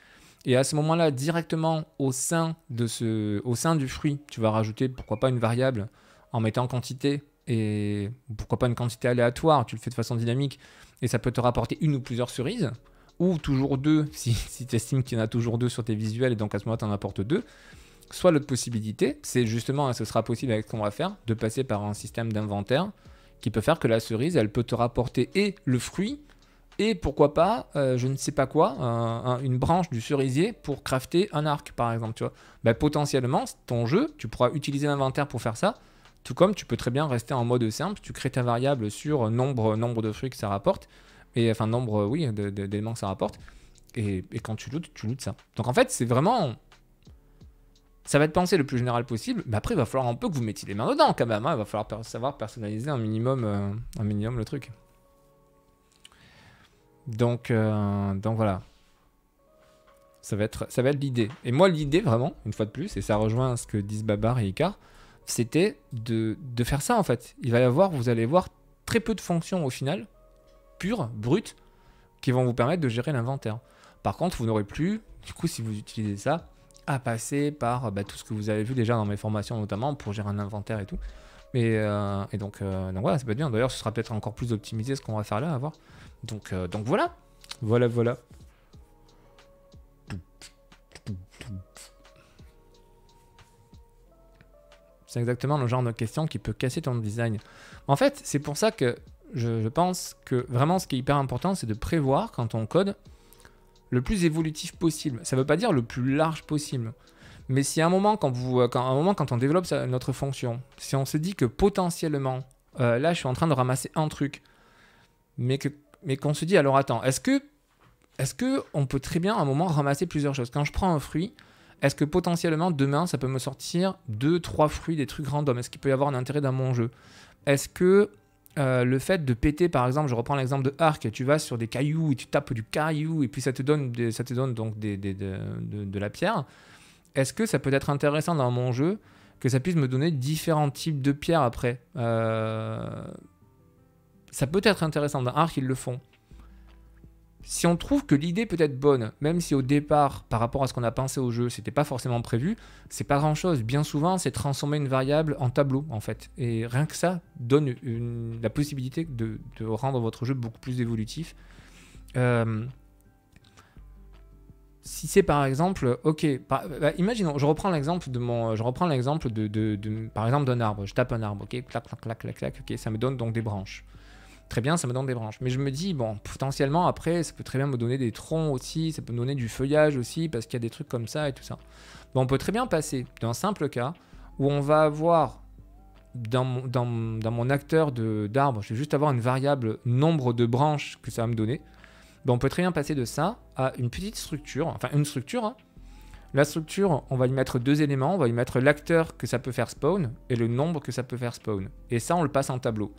Et à ce moment-là, directement au sein, au sein du fruit, tu vas rajouter, pourquoi pas, une variable en mettant quantité, et pourquoi pas une quantité aléatoire, tu le fais de façon dynamique, et ça peut te rapporter une ou plusieurs cerises ou toujours deux, si, tu estimes qu'il y en a toujours deux sur tes visuels, et donc à ce moment tu en apportes deux. Soit l'autre possibilité, c'est justement, et ce sera possible avec ce qu'on va faire, de passer par un système d'inventaire qui peut faire que la cerise, elle peut te rapporter et le fruit, et pourquoi pas, euh, je ne sais pas quoi, une branche du cerisier pour crafter un arc, par exemple, tu vois. Ben, potentiellement, ton jeu, tu pourras utiliser l'inventaire pour faire ça, tout comme tu peux très bien rester en mode simple, tu crées ta variable sur nombre, nombre de fruits que ça rapporte, et enfin nombre, oui, d'éléments que ça rapporte. Et, et, quand tu lootes, tu lootes ça. Donc en fait, c'est vraiment. Ça va être pensé le plus général possible, mais après, il va falloir un peu que vous mettiez les mains dedans quand même. Hein. Il va falloir savoir personnaliser un minimum, euh, un minimum le truc. Donc, euh, donc voilà. Ça va être, ça va être l'idée. Et moi, l'idée vraiment, une fois de plus, et ça rejoint ce que disent Babar et Icar, c'était de, de faire ça en fait. Il va y avoir, vous allez voir, très peu de fonctions au final pures, brutes, qui vont vous permettre de gérer l'inventaire. Par contre, vous n'aurez plus, du coup, si vous utilisez ça, à passer par bah, tout ce que vous avez vu déjà dans mes formations, notamment pour gérer un inventaire et tout. Et, euh, et donc, euh, voilà, c'est pas bien. D'ailleurs, ce sera peut-être encore plus optimisé ce qu'on va faire là, à voir. Donc, euh, donc voilà. Voilà, voilà. C'est exactement le genre de question qui peut casser ton design. En fait, c'est pour ça que je, pense que vraiment ce qui est hyper important, c'est de prévoir quand on code le plus évolutif possible. Ça ne veut pas dire le plus large possible. Mais si à un moment, quand, vous, euh, un moment, quand on développe notre fonction, si on se dit que potentiellement, euh, là, je suis en train de ramasser un truc, mais qu'on se dit, alors attends, est-ce que est que on peut très bien à un moment ramasser plusieurs choses Quand je prends un fruit, est-ce que potentiellement demain ça peut me sortir deux, trois fruits, des trucs random Est-ce qu'il peut y avoir un intérêt dans mon jeu Est-ce que euh, le fait de péter, par exemple, je reprends l'exemple de Arc, tu vas sur des cailloux et tu tapes du caillou et puis ça te donne, ça te donne donc des, de, la pierre. Est-ce que ça peut être intéressant dans mon jeu que ça puisse me donner différents types de pierres après euh, Ça peut être intéressant. Dans Arc, ils le font si on trouve que l'idée peut être bonne, même si au départ, par rapport à ce qu'on a pensé au jeu, c'était pas forcément prévu, c'est pas grand chose. Bien souvent, c'est transformer une variable en tableau, en fait. Et rien que ça donne la possibilité de, rendre votre jeu beaucoup plus évolutif. Euh, si c'est par exemple, ok, bah, imaginons, je reprends l'exemple de mon, je reprends l'exemple par exemple d'un arbre. Je tape un arbre, ok, clac, clac, clac, clac, clac, ok, ça me donne donc des branches. Très bien, ça me donne des branches. Mais je me dis, bon, potentiellement, après, ça peut très bien me donner des troncs aussi, ça peut me donner du feuillage aussi, parce qu'il y a des trucs comme ça et tout ça. Bon, on peut très bien passer d'un simple cas où on va avoir dans mon, dans, acteur d'arbre, je vais juste avoir une variable nombre de branches que ça va me donner. on peut très bien passer de ça à une petite structure, enfin une structure. Hein. La structure, on va lui mettre deux éléments, on va y mettre l'acteur que ça peut faire spawn et le nombre que ça peut faire spawn. Et ça, on le passe en tableau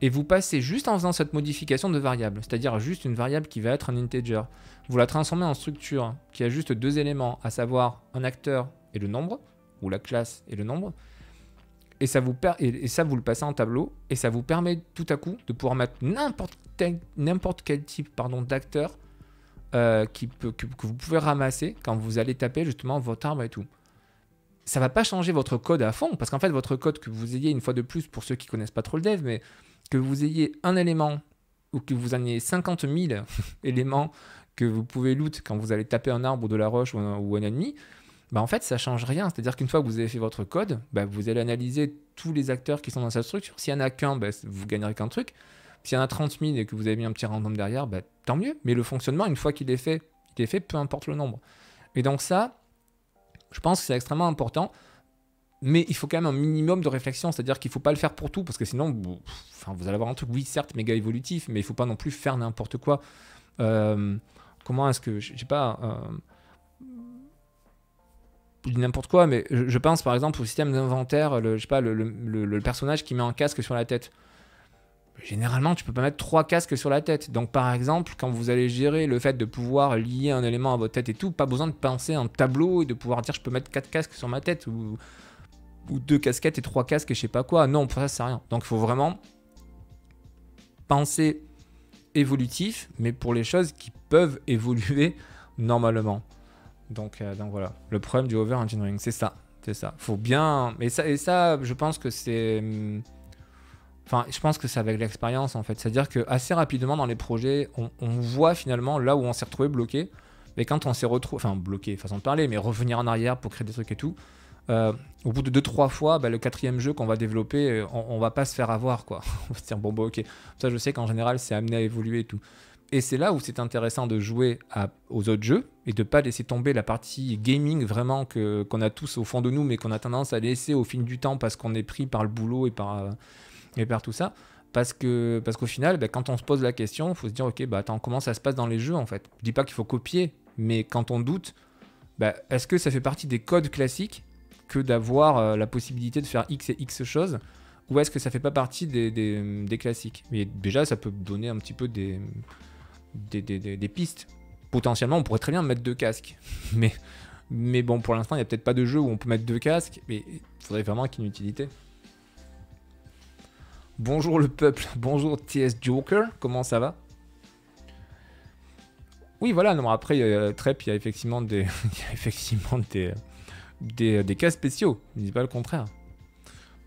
et vous passez juste en faisant cette modification de variable, c'est-à-dire juste une variable qui va être un integer. Vous la transformez en structure qui a juste deux éléments, à savoir un acteur et le nombre, ou la classe et le nombre, et ça vous, et, ça vous le passez en tableau, et ça vous permet tout à coup de pouvoir mettre n'importe quel, type pardon, d'acteur euh, que, vous pouvez ramasser quand vous allez taper justement votre arbre et tout ça va pas changer votre code à fond, parce qu'en fait, votre code que vous ayez une fois de plus, pour ceux qui connaissent pas trop le dev, mais que vous ayez un élément ou que vous en ayez 50 000 éléments que vous pouvez loot quand vous allez taper un arbre ou de la roche ou un, ennemi, bah en fait, ça change rien. C'est-à-dire qu'une fois que vous avez fait votre code, bah, vous allez analyser tous les acteurs qui sont dans cette structure. S'il n'y en a qu'un, vous bah, vous gagnerez qu'un truc. S'il y en a 30 000 et que vous avez mis un petit random derrière, bah, tant mieux. Mais le fonctionnement, une fois qu'il est fait, il est fait, peu importe le nombre. Et donc ça, je pense que c'est extrêmement important mais il faut quand même un minimum de réflexion, c'est-à-dire qu'il ne faut pas le faire pour tout, parce que sinon, vous, enfin, vous allez avoir un truc, oui, certes, méga évolutif, mais il ne faut pas non plus faire n'importe quoi. Euh, comment est-ce que, je sais pas, euh, je n'importe quoi, mais je, pense par exemple au système d'inventaire, le, je sais pas, le, personnage qui met un casque sur la tête. Généralement, tu peux pas mettre trois casques sur la tête. Donc, par exemple, quand vous allez gérer le fait de pouvoir lier un élément à votre tête et tout, pas besoin de penser un tableau et de pouvoir dire je peux mettre quatre casques sur ma tête ou ou deux casquettes et trois casques et je sais pas quoi. Non, pour ça, c'est rien. Donc, il faut vraiment penser évolutif, mais pour les choses qui peuvent évoluer normalement. Euh, donc, voilà, le problème du over-engineering, c'est ça. C'est ça. Faut bien. Et ça, je pense que c'est. Hmm, enfin, je pense que c'est avec l'expérience en fait. C'est-à-dire que assez rapidement dans les projets, on voit finalement là où on s'est retrouvé bloqué. Mais quand on s'est retrouvé. Enfin, bloqué, façon de parler, mais revenir en arrière pour créer des trucs et tout euh, au bout de deux trois fois, bah, le quatrième jeu qu'on va développer, euh, on, ne va pas se faire avoir quoi. on va se dire bon bah ok. Ça je sais qu'en général c'est amené à évoluer et tout. Et c'est là où c'est intéressant de jouer à, aux autres jeux et de pas laisser tomber la partie gaming vraiment que qu'on a tous au fond de nous, mais qu'on a tendance à laisser au fil du temps parce qu'on est pris par le boulot et par euh, et par tout ça. Parce que parce qu'au final, bah, quand on se pose la question, faut se dire ok bah attends comment ça se passe dans les jeux en fait. Je dis pas qu'il faut copier, mais quand on doute, bah, est-ce que ça fait partie des codes classiques que d'avoir euh, la possibilité de faire X et X choses Ou est-ce que ça fait pas partie des, classiques Mais déjà, ça peut donner un petit peu des, des, pistes. Potentiellement, on pourrait très bien mettre deux casques. Mais, bon, pour l'instant, il n'y a peut-être pas de jeu où on peut mettre deux casques. Mais il faudrait vraiment qu'il y ait une utilité. Bonjour le peuple, bonjour TS Joker, comment ça va oui, voilà, non, après, très. Trep, il y a effectivement des, il y a effectivement des, euh, des, cas spéciaux. Je pas le contraire.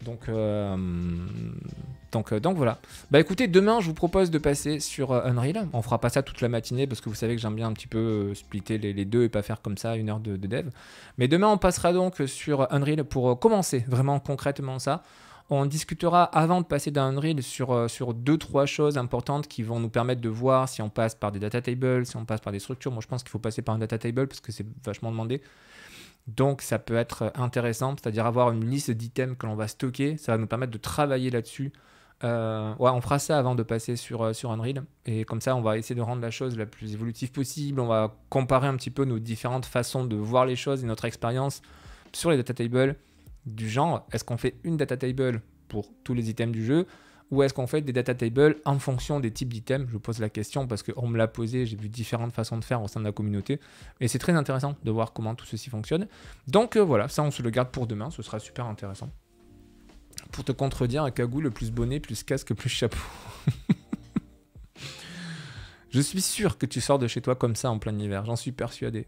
Donc, euh, euh, donc, voilà. Bah écoutez, demain, je vous propose de passer sur Unreal. On fera pas ça toute la matinée parce que vous savez que j'aime bien un petit peu splitter les, deux et pas faire comme ça une heure de, dev. Mais demain, on passera donc sur Unreal pour commencer vraiment concrètement ça. On discutera avant de passer d'un Unreal sur, sur deux, trois choses importantes qui vont nous permettre de voir si on passe par des data tables, si on passe par des structures. Moi, je pense qu'il faut passer par un data table parce que c'est vachement demandé. Donc ça peut être intéressant, c'est-à-dire avoir une liste d'items que l'on va stocker, ça va nous permettre de travailler là-dessus. Euh, on fera ça avant de passer sur, euh, sur Unreal, et comme ça on va essayer de rendre la chose la plus évolutive possible, on va comparer un petit peu nos différentes façons de voir les choses et notre expérience sur les data tables du genre, est-ce qu'on fait une data table pour tous les items du jeu ou est-ce qu'on fait des data tables en fonction des types d'items Je pose la question parce qu'on me l'a posé, j'ai vu différentes façons de faire au sein de la communauté, et c'est très intéressant de voir comment tout ceci fonctionne. Donc euh, voilà, ça on se le garde pour demain, ce sera super intéressant. Pour te contredire, un le plus bonnet, plus casque, plus chapeau. Je suis sûr que tu sors de chez toi comme ça en plein hiver, j'en suis persuadé.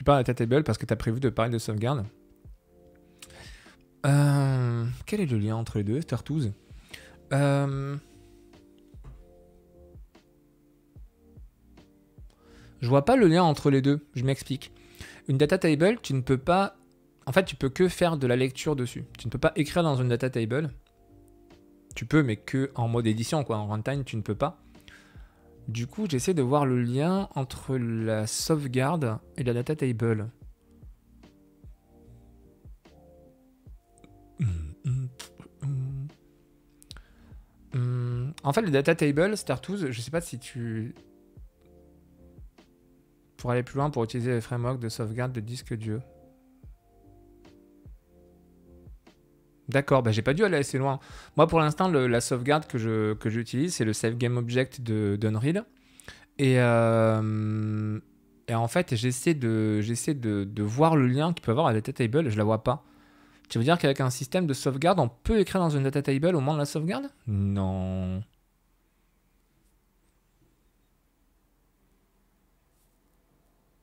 Tu parles à table parce que tu as prévu de parler de sauvegarde. Euh, quel est le lien entre les deux, Star euh, Je vois pas le lien entre les deux, je m'explique. Une data table, tu ne peux pas. En fait, tu peux que faire de la lecture dessus. Tu ne peux pas écrire dans une data table. Tu peux, mais que en mode édition, quoi. En runtime, tu ne peux pas. Du coup, j'essaie de voir le lien entre la sauvegarde et la data table. Hmm. En fait, le data table, StarTools, je sais pas si tu. Pour aller plus loin, pour utiliser les frameworks de sauvegarde de disque Dieu. D'accord, bah j'ai pas dû aller assez loin. Moi pour l'instant, la sauvegarde que, je, que j'utilise, c'est le save game object de, d'Unreal. Et, euh, et, en fait, j'essaie, de, j'essaie de, de, voir le lien qu'il peut avoir à la data table et je la vois pas. Tu veux dire qu'avec un système de sauvegarde, on peut écrire dans une data table au moins de la sauvegarde Non.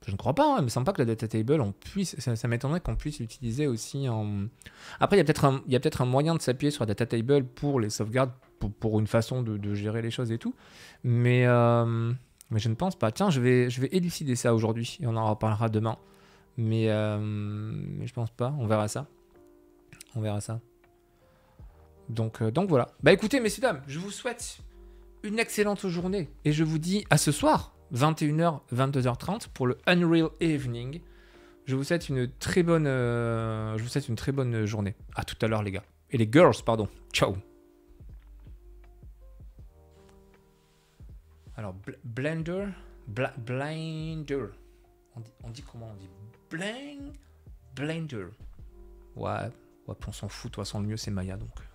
Je ne crois pas, hein, ne me semble pas que la data table, on puisse, ça, m'étonnerait qu'on puisse l'utiliser aussi en. Après, il y a peut-être un, moyen de s'appuyer sur la data table pour les sauvegardes, pour, une façon de, gérer les choses et tout. Mais, euh, je ne pense pas. Tiens, je vais, élucider ça aujourd'hui et on en reparlera demain. Mais, euh, je ne pense pas, on verra ça. On verra ça. Donc, euh, donc voilà. Bah écoutez, messieurs, dames, je vous souhaite une excellente journée et je vous dis à ce soir 21h, 22h30 pour le Unreal Evening. Je vous souhaite une très bonne, euh, je vous souhaite une très bonne journée. À tout à l'heure, les gars. Et les girls, pardon. Ciao. Alors, Blender. blender. On dit, comment On dit bling, Blender. Ouais, on s'en fout. Toi, sans le mieux, c'est Maya, donc.